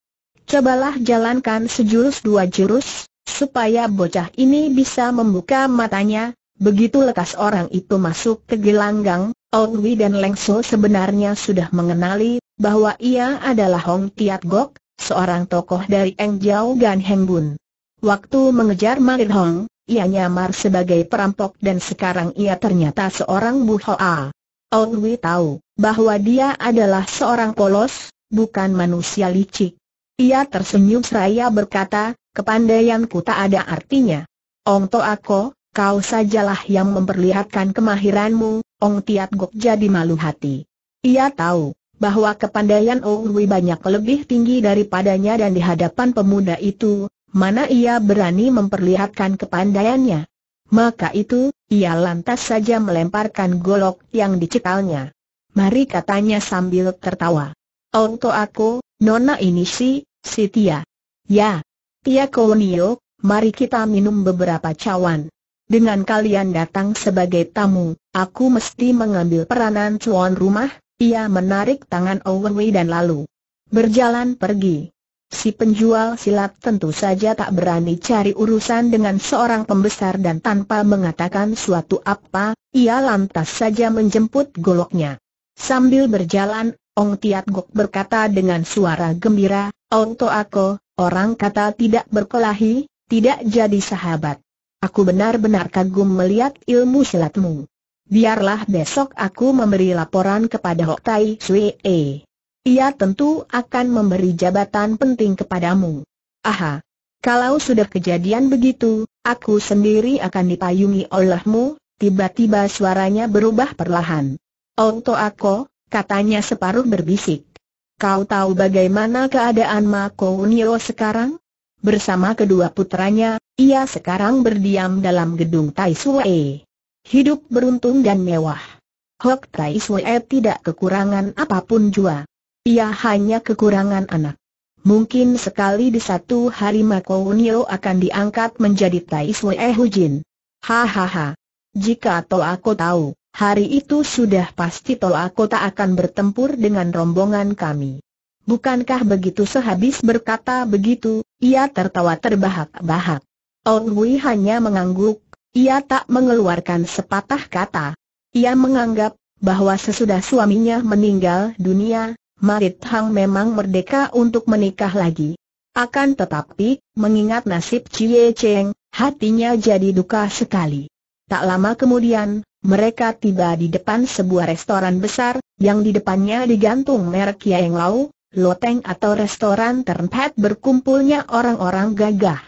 Cobalah jalankan sejurus dua jurus, supaya bocah ini bisa membuka matanya, begitu lekas orang itu masuk ke gelanggang, Owi dan Lengso sebenarnya sudah mengenali bahwa ia adalah Hong Tiat Gok, seorang tokoh dari Eng Jiao Gan Heng Bun. Waktu mengejar Malin Hong, ia nyamar sebagai perampok dan sekarang ia ternyata seorang buhoa. Owi tahu bahwa dia adalah seorang polos, bukan manusia licik. Ia tersenyum seraya berkata, kepandaianku tak ada artinya. Ong To Ako, kau sajalah yang memperlihatkan kemahiranmu, Ong Tiat Gok jadi malu hati. Ia tahu, bahwa kepandaian Ong Lui banyak lebih tinggi daripadanya dan di hadapan pemuda itu, mana ia berani memperlihatkan kepandaiannya. Maka itu, ia lantas saja melemparkan golok yang dicekalnya. Mari katanya sambil tertawa. Untuk aku, nona ini si, si Tia. Ya, Tia Kolonio, mari kita minum beberapa cawan. Dengan kalian datang sebagai tamu, aku mesti mengambil peranan cuan rumah, ia menarik tangan Owen Wei dan lalu berjalan pergi. Si penjual silat tentu saja tak berani cari urusan dengan seorang pembesar dan tanpa mengatakan suatu apa, ia lantas saja menjemput goloknya. Sambil berjalan, Ong Tiat Gok berkata dengan suara gembira, Ong To Ako, orang kata tidak berkelahi, tidak jadi sahabat. Aku benar-benar kagum melihat ilmu silatmu. Biarlah besok aku memberi laporan kepada Hok Tai Sui E. Ia tentu akan memberi jabatan penting kepadamu. Aha, kalau sudah kejadian begitu, aku sendiri akan dipayungi olehmu, tiba-tiba suaranya berubah perlahan. Onto aku, katanya separuh berbisik. Kau tahu bagaimana keadaan Ma sekarang? Bersama kedua putranya, ia sekarang berdiam dalam gedung Tai Sue. Hidup beruntung dan mewah. Hok Tai Sue tidak kekurangan apapun jua. Ia hanya kekurangan anak. Mungkin sekali di satu hari Ma Kounio akan diangkat menjadi Tai Sue Hujin. Hahaha. Jika atau aku tahu, Hari itu sudah pasti tolak kota akan bertempur dengan rombongan kami. Bukankah begitu sehabis berkata begitu, ia tertawa terbahak-bahak. Onghui hanya mengangguk, ia tak mengeluarkan sepatah kata. Ia menganggap bahwa sesudah suaminya meninggal dunia, Marit Hang memang merdeka untuk menikah lagi. Akan tetapi, mengingat nasib Cie Cheng, hatinya jadi duka sekali. Tak lama kemudian, mereka tiba di depan sebuah restoran besar, yang di depannya digantung merek Yang Lau, loteng atau restoran tempat berkumpulnya orang-orang gagah.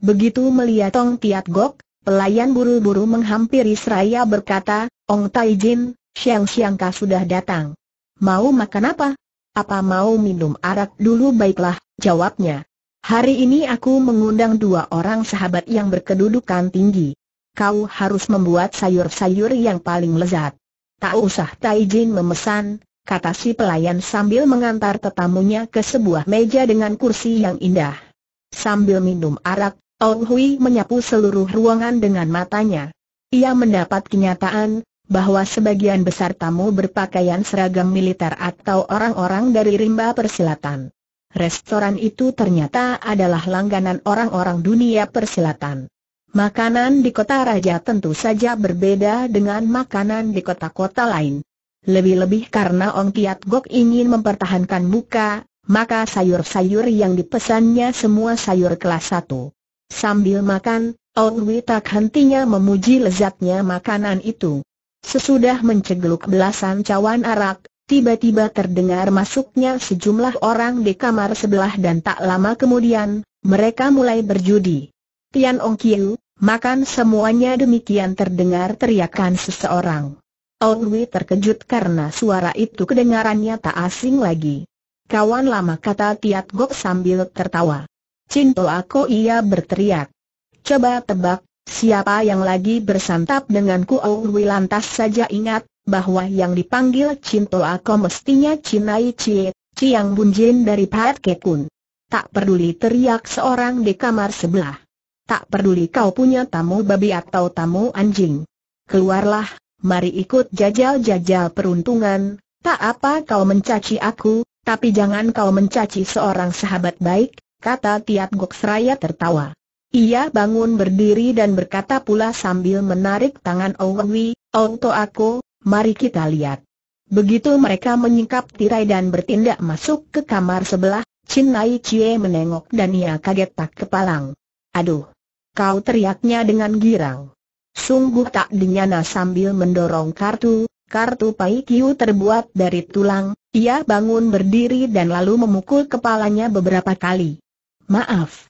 Begitu melihat Tong Tiat Gok, pelayan buru-buru menghampiri seraya berkata, Ong Tai Jin, Siang Siang Ka sudah datang. Mau makan apa? Apa mau minum arak dulu baiklah, jawabnya. Hari ini aku mengundang dua orang sahabat yang berkedudukan tinggi kau harus membuat sayur-sayur yang paling lezat. Tak usah Taijin memesan, kata si pelayan sambil mengantar tetamunya ke sebuah meja dengan kursi yang indah. Sambil minum arak, Ong Hui menyapu seluruh ruangan dengan matanya. Ia mendapat kenyataan, bahwa sebagian besar tamu berpakaian seragam militer atau orang-orang dari rimba persilatan. Restoran itu ternyata adalah langganan orang-orang dunia persilatan. Makanan di kota raja tentu saja berbeda dengan makanan di kota-kota lain. Lebih-lebih karena Ong Tiat Gok ingin mempertahankan muka, maka sayur-sayur yang dipesannya semua sayur kelas satu. Sambil makan, Ong Wi tak hentinya memuji lezatnya makanan itu. Sesudah mencegluk belasan cawan arak, tiba-tiba terdengar masuknya sejumlah orang di kamar sebelah dan tak lama kemudian, mereka mulai berjudi. Tian Ong Kiu, makan semuanya demikian terdengar teriakan seseorang. Ong Wei terkejut karena suara itu kedengarannya tak asing lagi. Kawan lama kata Tiat Gok sambil tertawa. Cinto aku ia berteriak. Coba tebak, siapa yang lagi bersantap denganku Ong Wei lantas saja ingat, bahwa yang dipanggil Cinto aku mestinya Cinai Cie, Ciang Bunjin dari Pat Kekun. Tak peduli teriak seorang di kamar sebelah tak peduli kau punya tamu babi atau tamu anjing. Keluarlah, mari ikut jajal-jajal peruntungan, tak apa kau mencaci aku, tapi jangan kau mencaci seorang sahabat baik, kata Tiat Gok Seraya tertawa. Ia bangun berdiri dan berkata pula sambil menarik tangan Owi, Onto aku, mari kita lihat. Begitu mereka menyingkap tirai dan bertindak masuk ke kamar sebelah, Chin Nai Chie menengok dan ia kaget tak kepalang. Aduh, kau teriaknya dengan girang. Sungguh tak dinyana sambil mendorong kartu, kartu Pai Kiu terbuat dari tulang, ia bangun berdiri dan lalu memukul kepalanya beberapa kali. Maaf,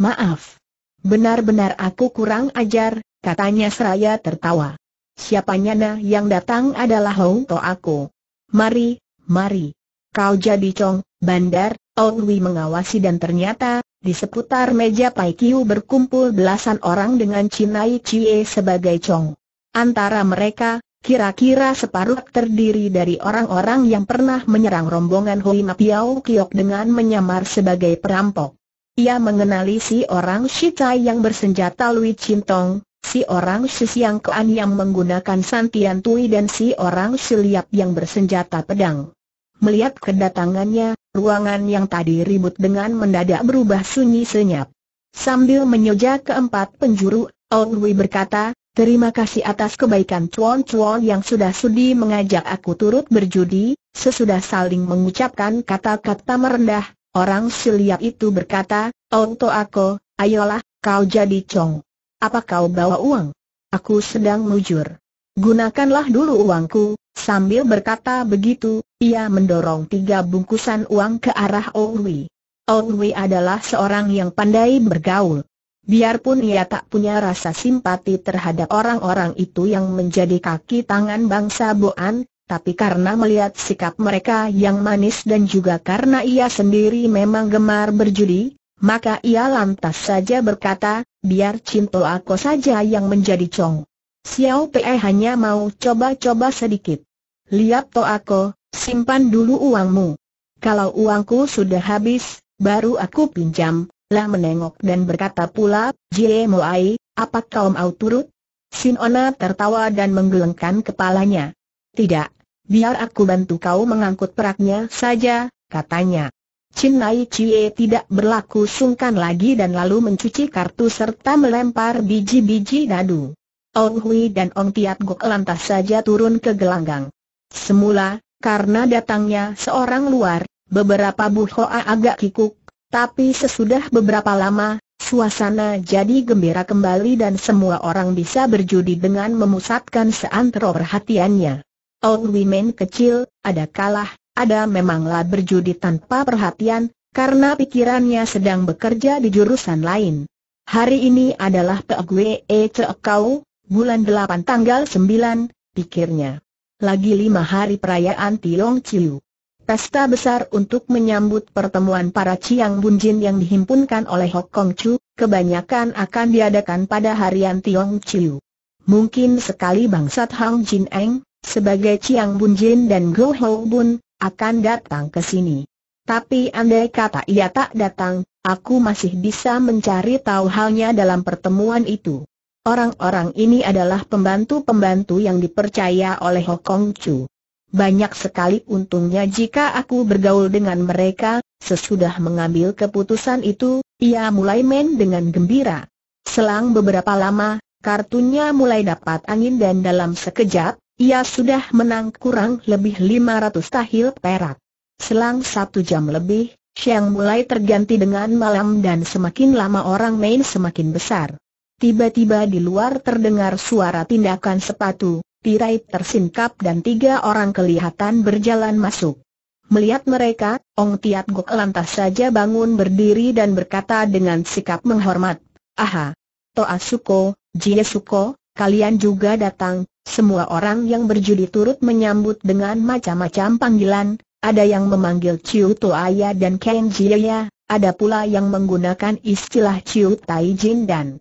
maaf. Benar-benar aku kurang ajar, katanya seraya tertawa. Siapanya nah yang datang adalah Hong To aku. Mari, mari. Kau jadi cong, bandar, Ong Wi mengawasi dan ternyata, di seputar meja Pai Kiu berkumpul belasan orang dengan Cinai Cie sebagai Chong. Antara mereka, kira-kira separuh terdiri dari orang-orang yang pernah menyerang rombongan Hui Ma Piao Kiok dengan menyamar sebagai perampok. Ia mengenali si orang Shitai yang bersenjata Lui Chintong, si orang Siang Kean yang menggunakan Santian Tui dan si orang Liap yang bersenjata pedang. Melihat kedatangannya, ruangan yang tadi ribut dengan mendadak berubah sunyi senyap. Sambil menyoja keempat penjuru, Wei berkata, Terima kasih atas kebaikan cuan-cuan yang sudah sudi mengajak aku turut berjudi, sesudah saling mengucapkan kata-kata merendah, orang siliap itu berkata, To Ako, ayolah, kau jadi cong. Apa kau bawa uang? Aku sedang mujur. Gunakanlah dulu uangku, Sambil berkata begitu, ia mendorong tiga bungkusan uang ke arah Owi. Oh Owi oh adalah seorang yang pandai bergaul. Biarpun ia tak punya rasa simpati terhadap orang-orang itu yang menjadi kaki tangan bangsa Boan, tapi karena melihat sikap mereka yang manis dan juga karena ia sendiri memang gemar berjudi, maka ia lantas saja berkata, biar Cinto aku saja yang menjadi cong. Xiao Pe hanya mau coba-coba sedikit. Lihat to aku, simpan dulu uangmu. Kalau uangku sudah habis, baru aku pinjam, lah menengok dan berkata pula, Jie Moai, apa kau mau turut? Sinona tertawa dan menggelengkan kepalanya. Tidak, biar aku bantu kau mengangkut peraknya saja, katanya. Chin Nai Chie tidak berlaku sungkan lagi dan lalu mencuci kartu serta melempar biji-biji dadu. Ong Hui dan Ong Tiat Gok lantas saja turun ke gelanggang. Semula, karena datangnya seorang luar, beberapa Hoa agak kikuk, tapi sesudah beberapa lama, suasana jadi gembira kembali dan semua orang bisa berjudi dengan memusatkan seantero perhatiannya. Ong Hui main kecil, ada kalah, ada memanglah berjudi tanpa perhatian, karena pikirannya sedang bekerja di jurusan lain. Hari ini adalah Pegwe E Kau, bulan 8 tanggal 9, pikirnya. Lagi lima hari perayaan Tilong Ciu. Pesta besar untuk menyambut pertemuan para Ciang Bunjin yang dihimpunkan oleh Hok Kong Chu, kebanyakan akan diadakan pada harian Tiong Ciu. Mungkin sekali bangsat Hang Jin Eng, sebagai Ciang Bunjin dan Go Ho Bun, akan datang ke sini. Tapi andai kata ia tak datang, aku masih bisa mencari tahu halnya dalam pertemuan itu. Orang-orang ini adalah pembantu-pembantu yang dipercaya oleh Hokong Chu. Banyak sekali untungnya jika aku bergaul dengan mereka, sesudah mengambil keputusan itu, ia mulai main dengan gembira. Selang beberapa lama, kartunya mulai dapat angin dan dalam sekejap, ia sudah menang kurang lebih 500 tahil perak. Selang satu jam lebih, Siang mulai terganti dengan malam dan semakin lama orang main semakin besar. Tiba-tiba di luar terdengar suara tindakan sepatu, tirai tersingkap dan tiga orang kelihatan berjalan masuk. Melihat mereka, Ong Tiat Gok lantas saja bangun berdiri dan berkata dengan sikap menghormat, Aha! Toa Suko, Jie Suko, kalian juga datang, semua orang yang berjudi turut menyambut dengan macam-macam panggilan, ada yang memanggil Chiu Toaya dan Ken Jie ya. ada pula yang menggunakan istilah Chiu Tai Jin dan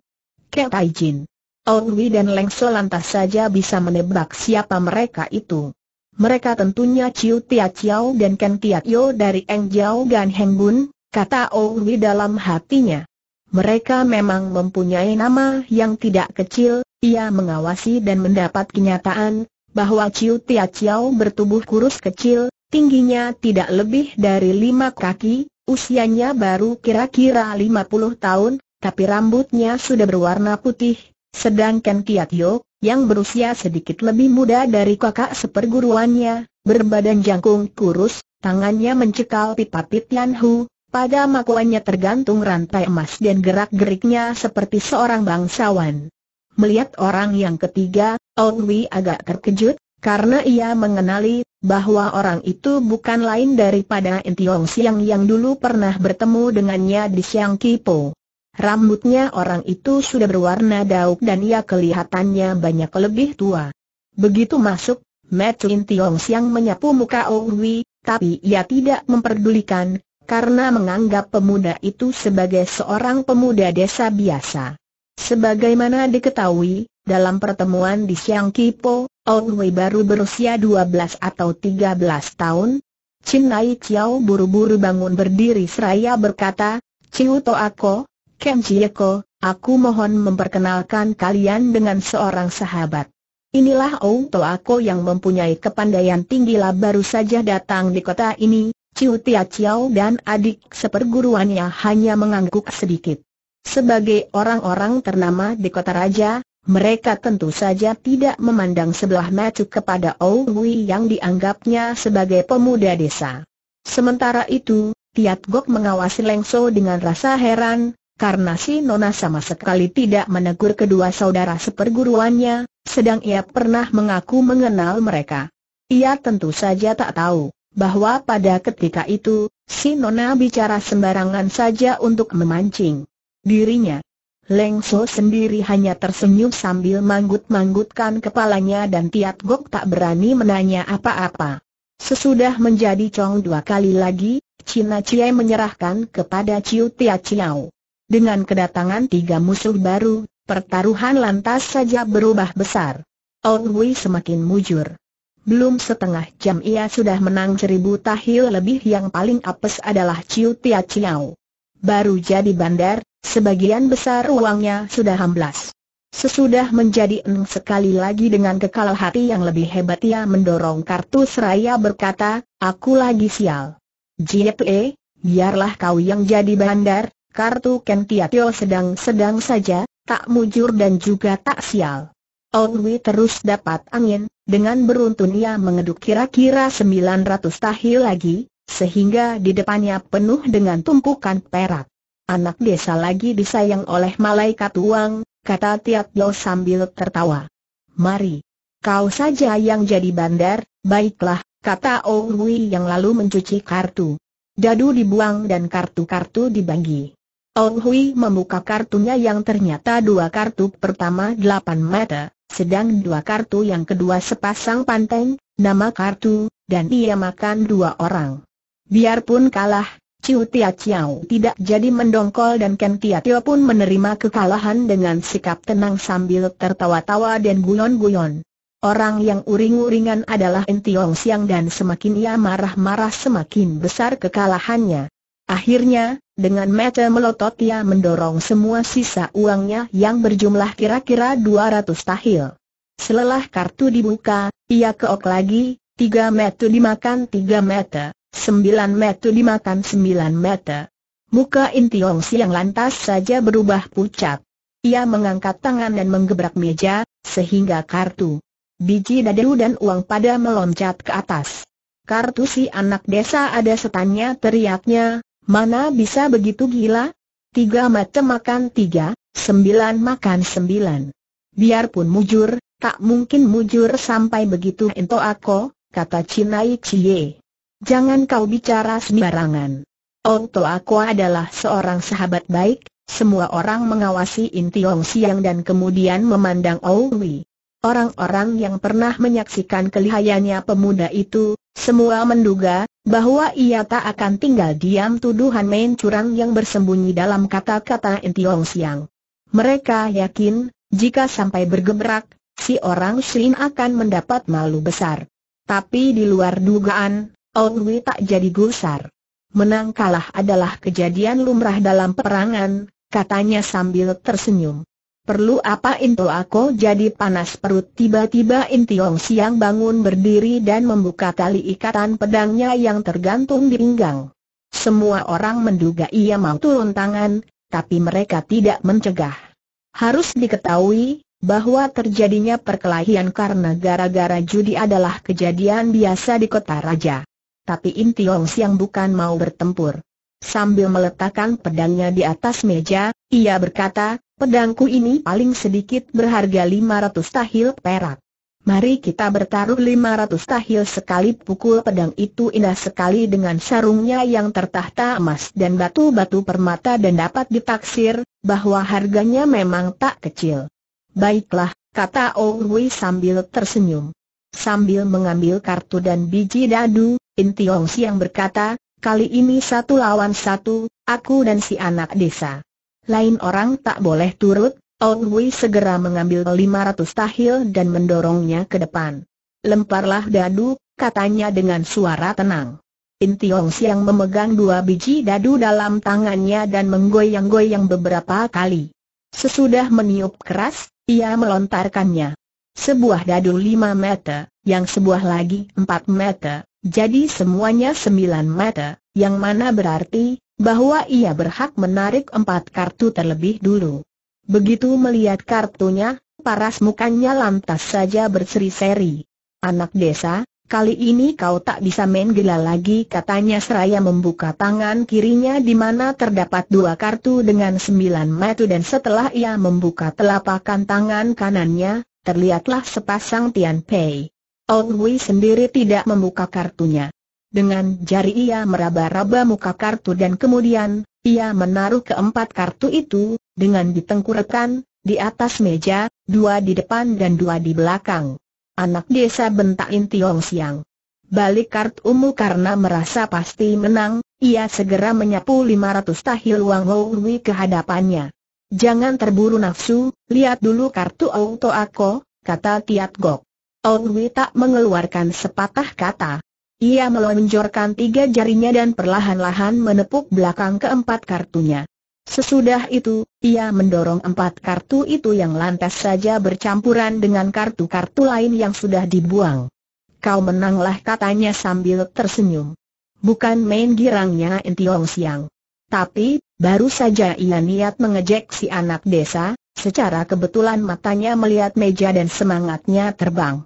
Kek Tai Jin. Wi dan Leng So lantas saja bisa menebak siapa mereka itu. Mereka tentunya Ciu Tia Chiao dan Ken Tia Yo dari Eng Jiao Gan Heng Bun, kata Wi dalam hatinya. Mereka memang mempunyai nama yang tidak kecil, ia mengawasi dan mendapat kenyataan bahwa Ciu Tia Chiao bertubuh kurus kecil, tingginya tidak lebih dari lima kaki, usianya baru kira-kira lima puluh tahun, tapi rambutnya sudah berwarna putih, sedangkan Kiat Yo, yang berusia sedikit lebih muda dari kakak seperguruannya, berbadan jangkung kurus, tangannya mencekal pipa Pip Yan Hu, pada makuannya tergantung rantai emas dan gerak-geriknya seperti seorang bangsawan. Melihat orang yang ketiga, Ong Wei agak terkejut, karena ia mengenali bahwa orang itu bukan lain daripada Intiong Siang yang dulu pernah bertemu dengannya di Siang Kipo. Rambutnya orang itu sudah berwarna daun dan ia kelihatannya banyak lebih tua. Begitu masuk, Matrin Tiong Siang menyapu muka Owi, oh tapi ia tidak memperdulikan, karena menganggap pemuda itu sebagai seorang pemuda desa biasa. Sebagaimana diketahui, dalam pertemuan di Siang Kipo, Owi oh baru berusia 12 atau 13 tahun. Chin Nai Chiao buru-buru bangun berdiri seraya berkata, Ciu To Ako, Jieko, aku mohon memperkenalkan kalian dengan seorang sahabat. Inilah Ou Toako yang mempunyai kepandaian tinggi lah baru saja datang di kota ini, Ciu Tia Chiao dan adik seperguruannya hanya mengangguk sedikit. Sebagai orang-orang ternama di kota raja, mereka tentu saja tidak memandang sebelah mata kepada Ou Hui yang dianggapnya sebagai pemuda desa. Sementara itu, Tiat Gok mengawasi Lengso dengan rasa heran, karena si Nona sama sekali tidak menegur kedua saudara seperguruannya, sedang ia pernah mengaku mengenal mereka. Ia tentu saja tak tahu bahwa pada ketika itu, si Nona bicara sembarangan saja untuk memancing dirinya. Leng So sendiri hanya tersenyum sambil manggut-manggutkan kepalanya dan Tiat Gok tak berani menanya apa-apa. Sesudah menjadi cong dua kali lagi, Cina Cie menyerahkan kepada Ciu Tia Ciao. Dengan kedatangan tiga musuh baru, pertaruhan lantas saja berubah besar. Wei semakin mujur. Belum setengah jam ia sudah menang seribu tahil lebih yang paling apes adalah Chiu Tia Chiao. Baru jadi bandar, sebagian besar uangnya sudah hamblas. Sesudah menjadi eng sekali lagi dengan kekal hati yang lebih hebat ia mendorong kartu seraya berkata, aku lagi sial. Jie biarlah kau yang jadi bandar, kartu Ken Kiatio sedang-sedang saja, tak mujur dan juga tak sial. Wei terus dapat angin, dengan beruntun ia mengeduk kira-kira 900 tahil lagi, sehingga di depannya penuh dengan tumpukan perak. Anak desa lagi disayang oleh malaikat uang, kata Tiat sambil tertawa. Mari, kau saja yang jadi bandar, baiklah, kata Ong Wei yang lalu mencuci kartu. Dadu dibuang dan kartu-kartu dibagi. Ong Hui membuka kartunya yang ternyata dua kartu pertama delapan mata, sedang dua kartu yang kedua sepasang panteng, nama kartu, dan ia makan dua orang. Biarpun kalah, Ciu Tia Chiao tidak jadi mendongkol dan Ken Tia Tio pun menerima kekalahan dengan sikap tenang sambil tertawa-tawa dan guyon-guyon. Orang yang uring-uringan adalah Entiong Siang dan semakin ia marah-marah semakin besar kekalahannya. Akhirnya, dengan mata melotot ia mendorong semua sisa uangnya yang berjumlah kira-kira 200 tahil. Selelah kartu dibuka, ia keok lagi, 3 metu dimakan 3 meter, 9 metu dimakan 9 meter. Muka Intiong Siang lantas saja berubah pucat. Ia mengangkat tangan dan menggebrak meja, sehingga kartu, biji dadu dan uang pada meloncat ke atas. Kartu si anak desa ada setannya teriaknya, Mana bisa begitu gila? Tiga mata makan tiga, sembilan makan sembilan. Biarpun mujur, tak mungkin mujur sampai begitu ento aku, kata Cinai Cie. Jangan kau bicara sembarangan. Onto aku adalah seorang sahabat baik, semua orang mengawasi Intiong Siang dan kemudian memandang Owi. Orang-orang yang pernah menyaksikan kelihayannya pemuda itu, semua menduga, bahwa ia tak akan tinggal diam tuduhan main curang yang bersembunyi dalam kata-kata Entiong Siang. Mereka yakin, jika sampai bergebrak, si orang Shin akan mendapat malu besar. Tapi di luar dugaan, Ong wei tak jadi gusar. Menang kalah adalah kejadian lumrah dalam perangan, katanya sambil tersenyum. Perlu apa Into aku jadi panas perut tiba-tiba Intio Siang bangun berdiri dan membuka tali ikatan pedangnya yang tergantung di pinggang. Semua orang menduga ia mau turun tangan, tapi mereka tidak mencegah. Harus diketahui, bahwa terjadinya perkelahian karena gara-gara judi adalah kejadian biasa di kota raja. Tapi Intio Siang bukan mau bertempur. Sambil meletakkan pedangnya di atas meja, ia berkata, Pedangku ini paling sedikit berharga 500 tahil perak. Mari kita bertaruh 500 tahil sekali pukul pedang itu indah sekali dengan sarungnya yang tertahta emas dan batu-batu permata dan dapat ditaksir, bahwa harganya memang tak kecil. Baiklah, kata Owi sambil tersenyum. Sambil mengambil kartu dan biji dadu, Intiong Siang berkata, kali ini satu lawan satu, aku dan si anak desa lain orang tak boleh turut, Ong Hui segera mengambil 500 tahil dan mendorongnya ke depan. Lemparlah dadu, katanya dengan suara tenang. Tiong Siang memegang dua biji dadu dalam tangannya dan menggoyang-goyang beberapa kali. Sesudah meniup keras, ia melontarkannya. Sebuah dadu lima meter, yang sebuah lagi empat meter, jadi semuanya sembilan meter, yang mana berarti, bahwa ia berhak menarik empat kartu terlebih dulu. Begitu melihat kartunya, paras mukanya lantas saja berseri-seri. Anak desa, kali ini kau tak bisa main gila lagi katanya seraya membuka tangan kirinya di mana terdapat dua kartu dengan sembilan metu dan setelah ia membuka telapakan tangan kanannya, terlihatlah sepasang Tian Pei. Old Wei sendiri tidak membuka kartunya. Dengan jari ia meraba-raba muka kartu dan kemudian, ia menaruh keempat kartu itu, dengan ditengkurkan, di atas meja, dua di depan dan dua di belakang. Anak desa bentak Intiong Siang. Balik kartu kartumu karena merasa pasti menang, ia segera menyapu 500 tahil Wang Houi ke hadapannya. Jangan terburu nafsu, lihat dulu kartu auto aku, kata Tiat Gok. Owi tak mengeluarkan sepatah kata, ia melonjorkan tiga jarinya dan perlahan-lahan menepuk belakang keempat kartunya. Sesudah itu, ia mendorong empat kartu itu yang lantas saja bercampuran dengan kartu-kartu lain yang sudah dibuang. Kau menanglah katanya sambil tersenyum. Bukan main girangnya Entiong Siang. Tapi, baru saja ia niat mengejek si anak desa, secara kebetulan matanya melihat meja dan semangatnya terbang.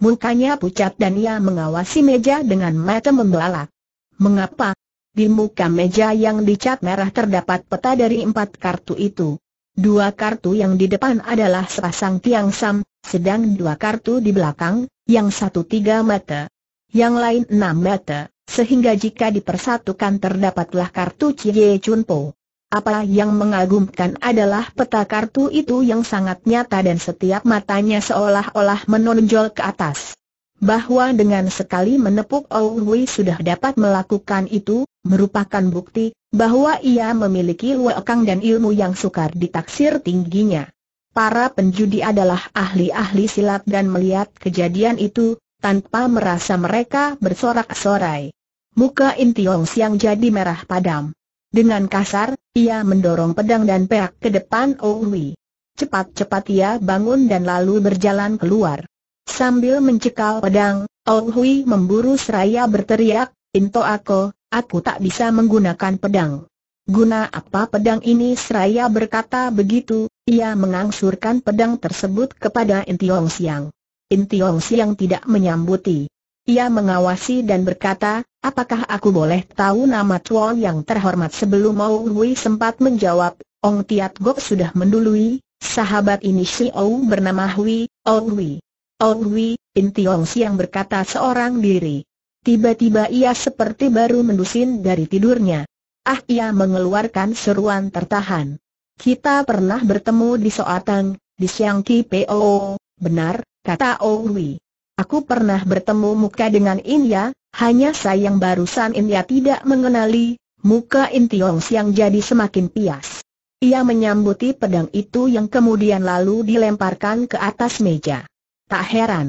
Mukanya pucat dan ia mengawasi meja dengan mata membelalak. Mengapa? Di muka meja yang dicat merah terdapat peta dari empat kartu itu. Dua kartu yang di depan adalah sepasang tiang sam, sedang dua kartu di belakang, yang satu tiga mata, yang lain enam mata, sehingga jika dipersatukan terdapatlah kartu Cie Chun Po. Apa yang mengagumkan adalah peta kartu itu yang sangat nyata dan setiap matanya seolah-olah menonjol ke atas. Bahwa dengan sekali menepuk Hui sudah dapat melakukan itu, merupakan bukti bahwa ia memiliki luakang dan ilmu yang sukar ditaksir tingginya. Para penjudi adalah ahli-ahli silat dan melihat kejadian itu, tanpa merasa mereka bersorak-sorai. Muka Intiong Siang jadi merah padam. Dengan kasar, ia mendorong pedang dan peak ke depan Owi. Cepat-cepat ia bangun dan lalu berjalan keluar. Sambil mencekal pedang, Owi memburu seraya berteriak, Into aku, aku tak bisa menggunakan pedang. Guna apa pedang ini seraya berkata begitu, ia mengangsurkan pedang tersebut kepada Intiong Siang. Intiong Siang tidak menyambuti. Ia mengawasi dan berkata, apakah aku boleh tahu nama Tuan yang terhormat sebelum Mao Hui sempat menjawab, Ong Tiat Gok sudah mendului, sahabat ini si Ou bernama Hui, Ong Hui. Ong Hui, inti Tiong Siang berkata seorang diri. Tiba-tiba ia seperti baru mendusin dari tidurnya. Ah ia mengeluarkan seruan tertahan. Kita pernah bertemu di Soatang, di Siang Ki P.O. Benar, kata Hui. Aku pernah bertemu muka dengan Inya, hanya sayang barusan Inya tidak mengenali, muka Intiong yang jadi semakin pias. Ia menyambuti pedang itu yang kemudian lalu dilemparkan ke atas meja. Tak heran.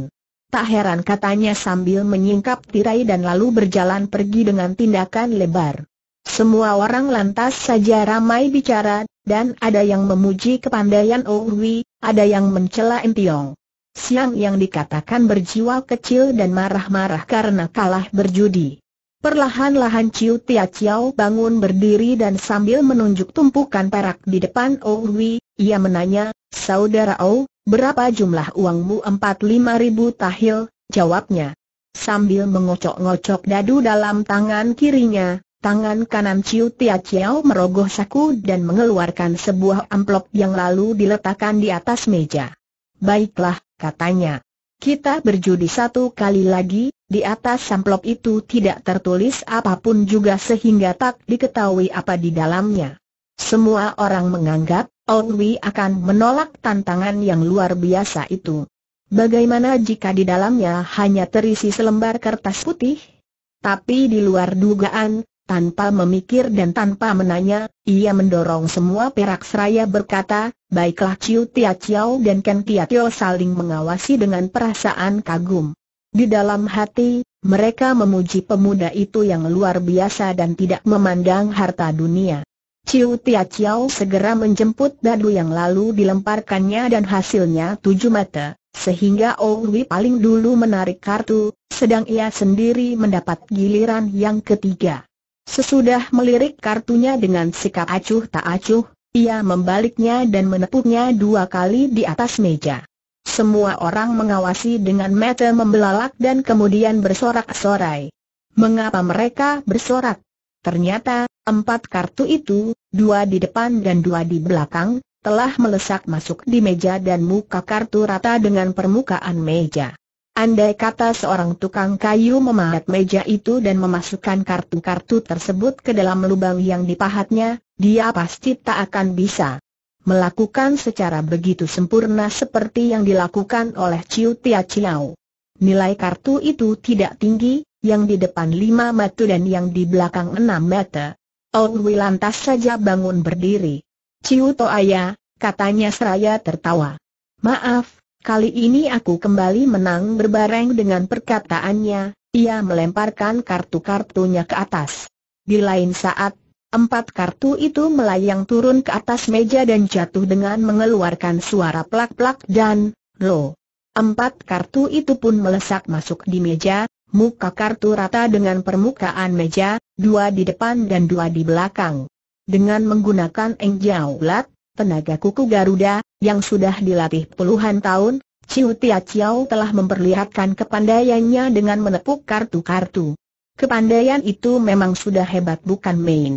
Tak heran katanya sambil menyingkap tirai dan lalu berjalan pergi dengan tindakan lebar. Semua orang lantas saja ramai bicara, dan ada yang memuji kepandaian Oui, ada yang mencela Intiong. Siang yang dikatakan berjiwa kecil dan marah-marah karena kalah berjudi. Perlahan-lahan Ciu Tia Chiao bangun berdiri dan sambil menunjuk tumpukan perak di depan Owi, ia menanya, Saudara Ou, berapa jumlah uangmu empat lima ribu tahil? Jawabnya. Sambil mengocok-ngocok dadu dalam tangan kirinya, tangan kanan Ciu Tia Chiao merogoh saku dan mengeluarkan sebuah amplop yang lalu diletakkan di atas meja. Baiklah, katanya. Kita berjudi satu kali lagi, di atas samplop itu tidak tertulis apapun juga sehingga tak diketahui apa di dalamnya. Semua orang menganggap, Ong Wi akan menolak tantangan yang luar biasa itu. Bagaimana jika di dalamnya hanya terisi selembar kertas putih? Tapi di luar dugaan, tanpa memikir dan tanpa menanya, ia mendorong semua perak seraya berkata, Baiklah Ciu Tia Chiao dan Ken Tia Tio saling mengawasi dengan perasaan kagum. Di dalam hati, mereka memuji pemuda itu yang luar biasa dan tidak memandang harta dunia. Ciu Tia Chiao segera menjemput dadu yang lalu dilemparkannya dan hasilnya tujuh mata, sehingga Owi paling dulu menarik kartu, sedang ia sendiri mendapat giliran yang ketiga. Sesudah melirik kartunya dengan sikap acuh tak acuh, ia membaliknya dan menepuknya dua kali di atas meja. Semua orang mengawasi dengan mata membelalak dan kemudian bersorak-sorai. Mengapa mereka bersorak? Ternyata, empat kartu itu, dua di depan dan dua di belakang, telah melesak masuk di meja dan muka kartu rata dengan permukaan meja. Andai kata seorang tukang kayu memahat meja itu dan memasukkan kartu-kartu tersebut ke dalam lubang yang dipahatnya, dia pasti tak akan bisa melakukan secara begitu sempurna seperti yang dilakukan oleh Ciu Tia Chiao. Nilai kartu itu tidak tinggi, yang di depan lima mata dan yang di belakang enam meter. Ong Wilantas lantas saja bangun berdiri. Ciu Toaya, katanya seraya tertawa. Maaf, Kali ini aku kembali menang berbareng dengan perkataannya, ia melemparkan kartu-kartunya ke atas. Di lain saat, empat kartu itu melayang turun ke atas meja dan jatuh dengan mengeluarkan suara plak-plak dan lo. Empat kartu itu pun melesak masuk di meja, muka kartu rata dengan permukaan meja, dua di depan dan dua di belakang. Dengan menggunakan engjaulat, tenaga kuku Garuda, yang sudah dilatih puluhan tahun, Ciu Tia Chiao telah memperlihatkan kepandaiannya dengan menepuk kartu-kartu. Kepandaian itu memang sudah hebat bukan main.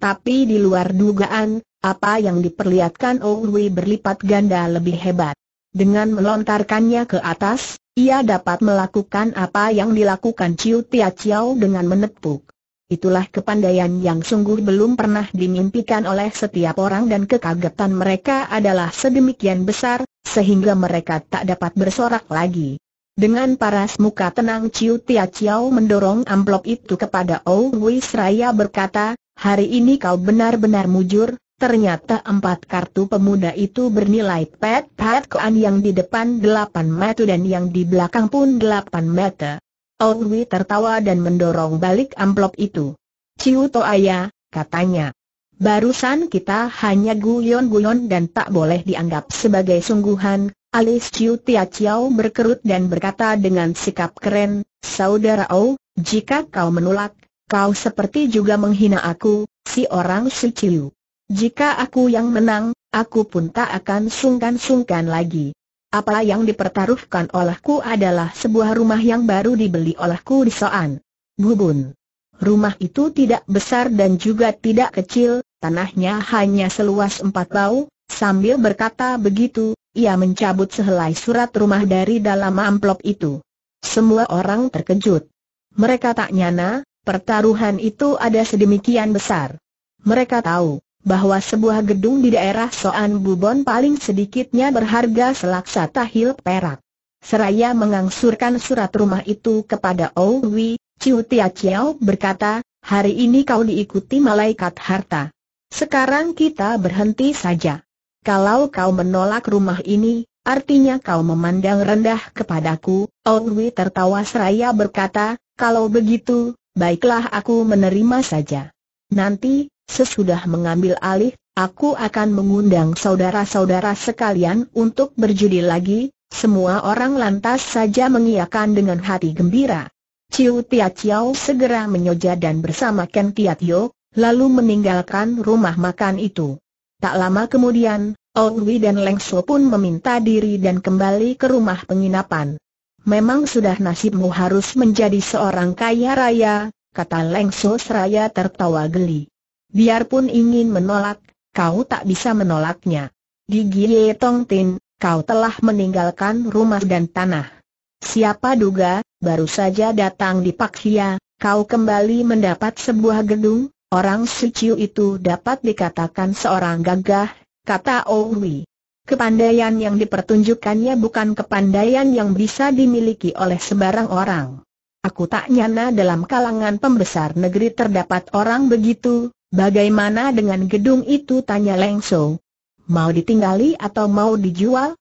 Tapi di luar dugaan, apa yang diperlihatkan Ong berlipat ganda lebih hebat. Dengan melontarkannya ke atas, ia dapat melakukan apa yang dilakukan Ciu Tia Chiao dengan menepuk. Itulah kepandaian yang sungguh belum pernah dimimpikan oleh setiap orang dan kekagetan mereka adalah sedemikian besar, sehingga mereka tak dapat bersorak lagi. Dengan paras muka tenang Ciu Tia Chiao mendorong amplop itu kepada Ou Wei Seraya berkata, hari ini kau benar-benar mujur, ternyata empat kartu pemuda itu bernilai pet-pet koan yang di depan 8 meter dan yang di belakang pun 8 meter. Aun Hui tertawa dan mendorong balik amplop itu. Ciu Toaya, katanya. Barusan kita hanya guyon-guyon dan tak boleh dianggap sebagai sungguhan, alis Ciu Tia Chiao berkerut dan berkata dengan sikap keren, Saudara Ou, jika kau menolak, kau seperti juga menghina aku, si orang si Ciu. Jika aku yang menang, aku pun tak akan sungkan-sungkan lagi. Apa yang dipertaruhkan olehku adalah sebuah rumah yang baru dibeli olehku di Soan. Bubun. Rumah itu tidak besar dan juga tidak kecil, tanahnya hanya seluas empat bau, sambil berkata begitu, ia mencabut sehelai surat rumah dari dalam amplop itu. Semua orang terkejut. Mereka tak nyana, pertaruhan itu ada sedemikian besar. Mereka tahu, bahwa sebuah gedung di daerah Soan Bubon paling sedikitnya berharga selaksa tahil perak. Seraya mengangsurkan surat rumah itu kepada Owi, Chiu Tia Chiao berkata, hari ini kau diikuti malaikat harta. Sekarang kita berhenti saja. Kalau kau menolak rumah ini, artinya kau memandang rendah kepadaku, Owi tertawa seraya berkata, kalau begitu, baiklah aku menerima saja. Nanti, Sesudah mengambil alih, aku akan mengundang saudara-saudara sekalian untuk berjudi lagi, semua orang lantas saja mengiakan dengan hati gembira. Ciu Tia Chiao segera menyoja dan bersama Ken Tia Tio, lalu meninggalkan rumah makan itu. Tak lama kemudian, Wei dan Leng So pun meminta diri dan kembali ke rumah penginapan. Memang sudah nasibmu harus menjadi seorang kaya raya, kata Leng So seraya tertawa geli. Biarpun ingin menolak, kau tak bisa menolaknya. Di Gie Tong Tin, kau telah meninggalkan rumah dan tanah. Siapa duga, baru saja datang di Pakhia, kau kembali mendapat sebuah gedung, orang suciu itu dapat dikatakan seorang gagah, kata Owi. Oh kepandaian yang dipertunjukkannya bukan kepandaian yang bisa dimiliki oleh sebarang orang. Aku tak nyana dalam kalangan pembesar negeri terdapat orang begitu, Bagaimana dengan gedung itu tanya Leng So? Mau ditinggali atau mau dijual?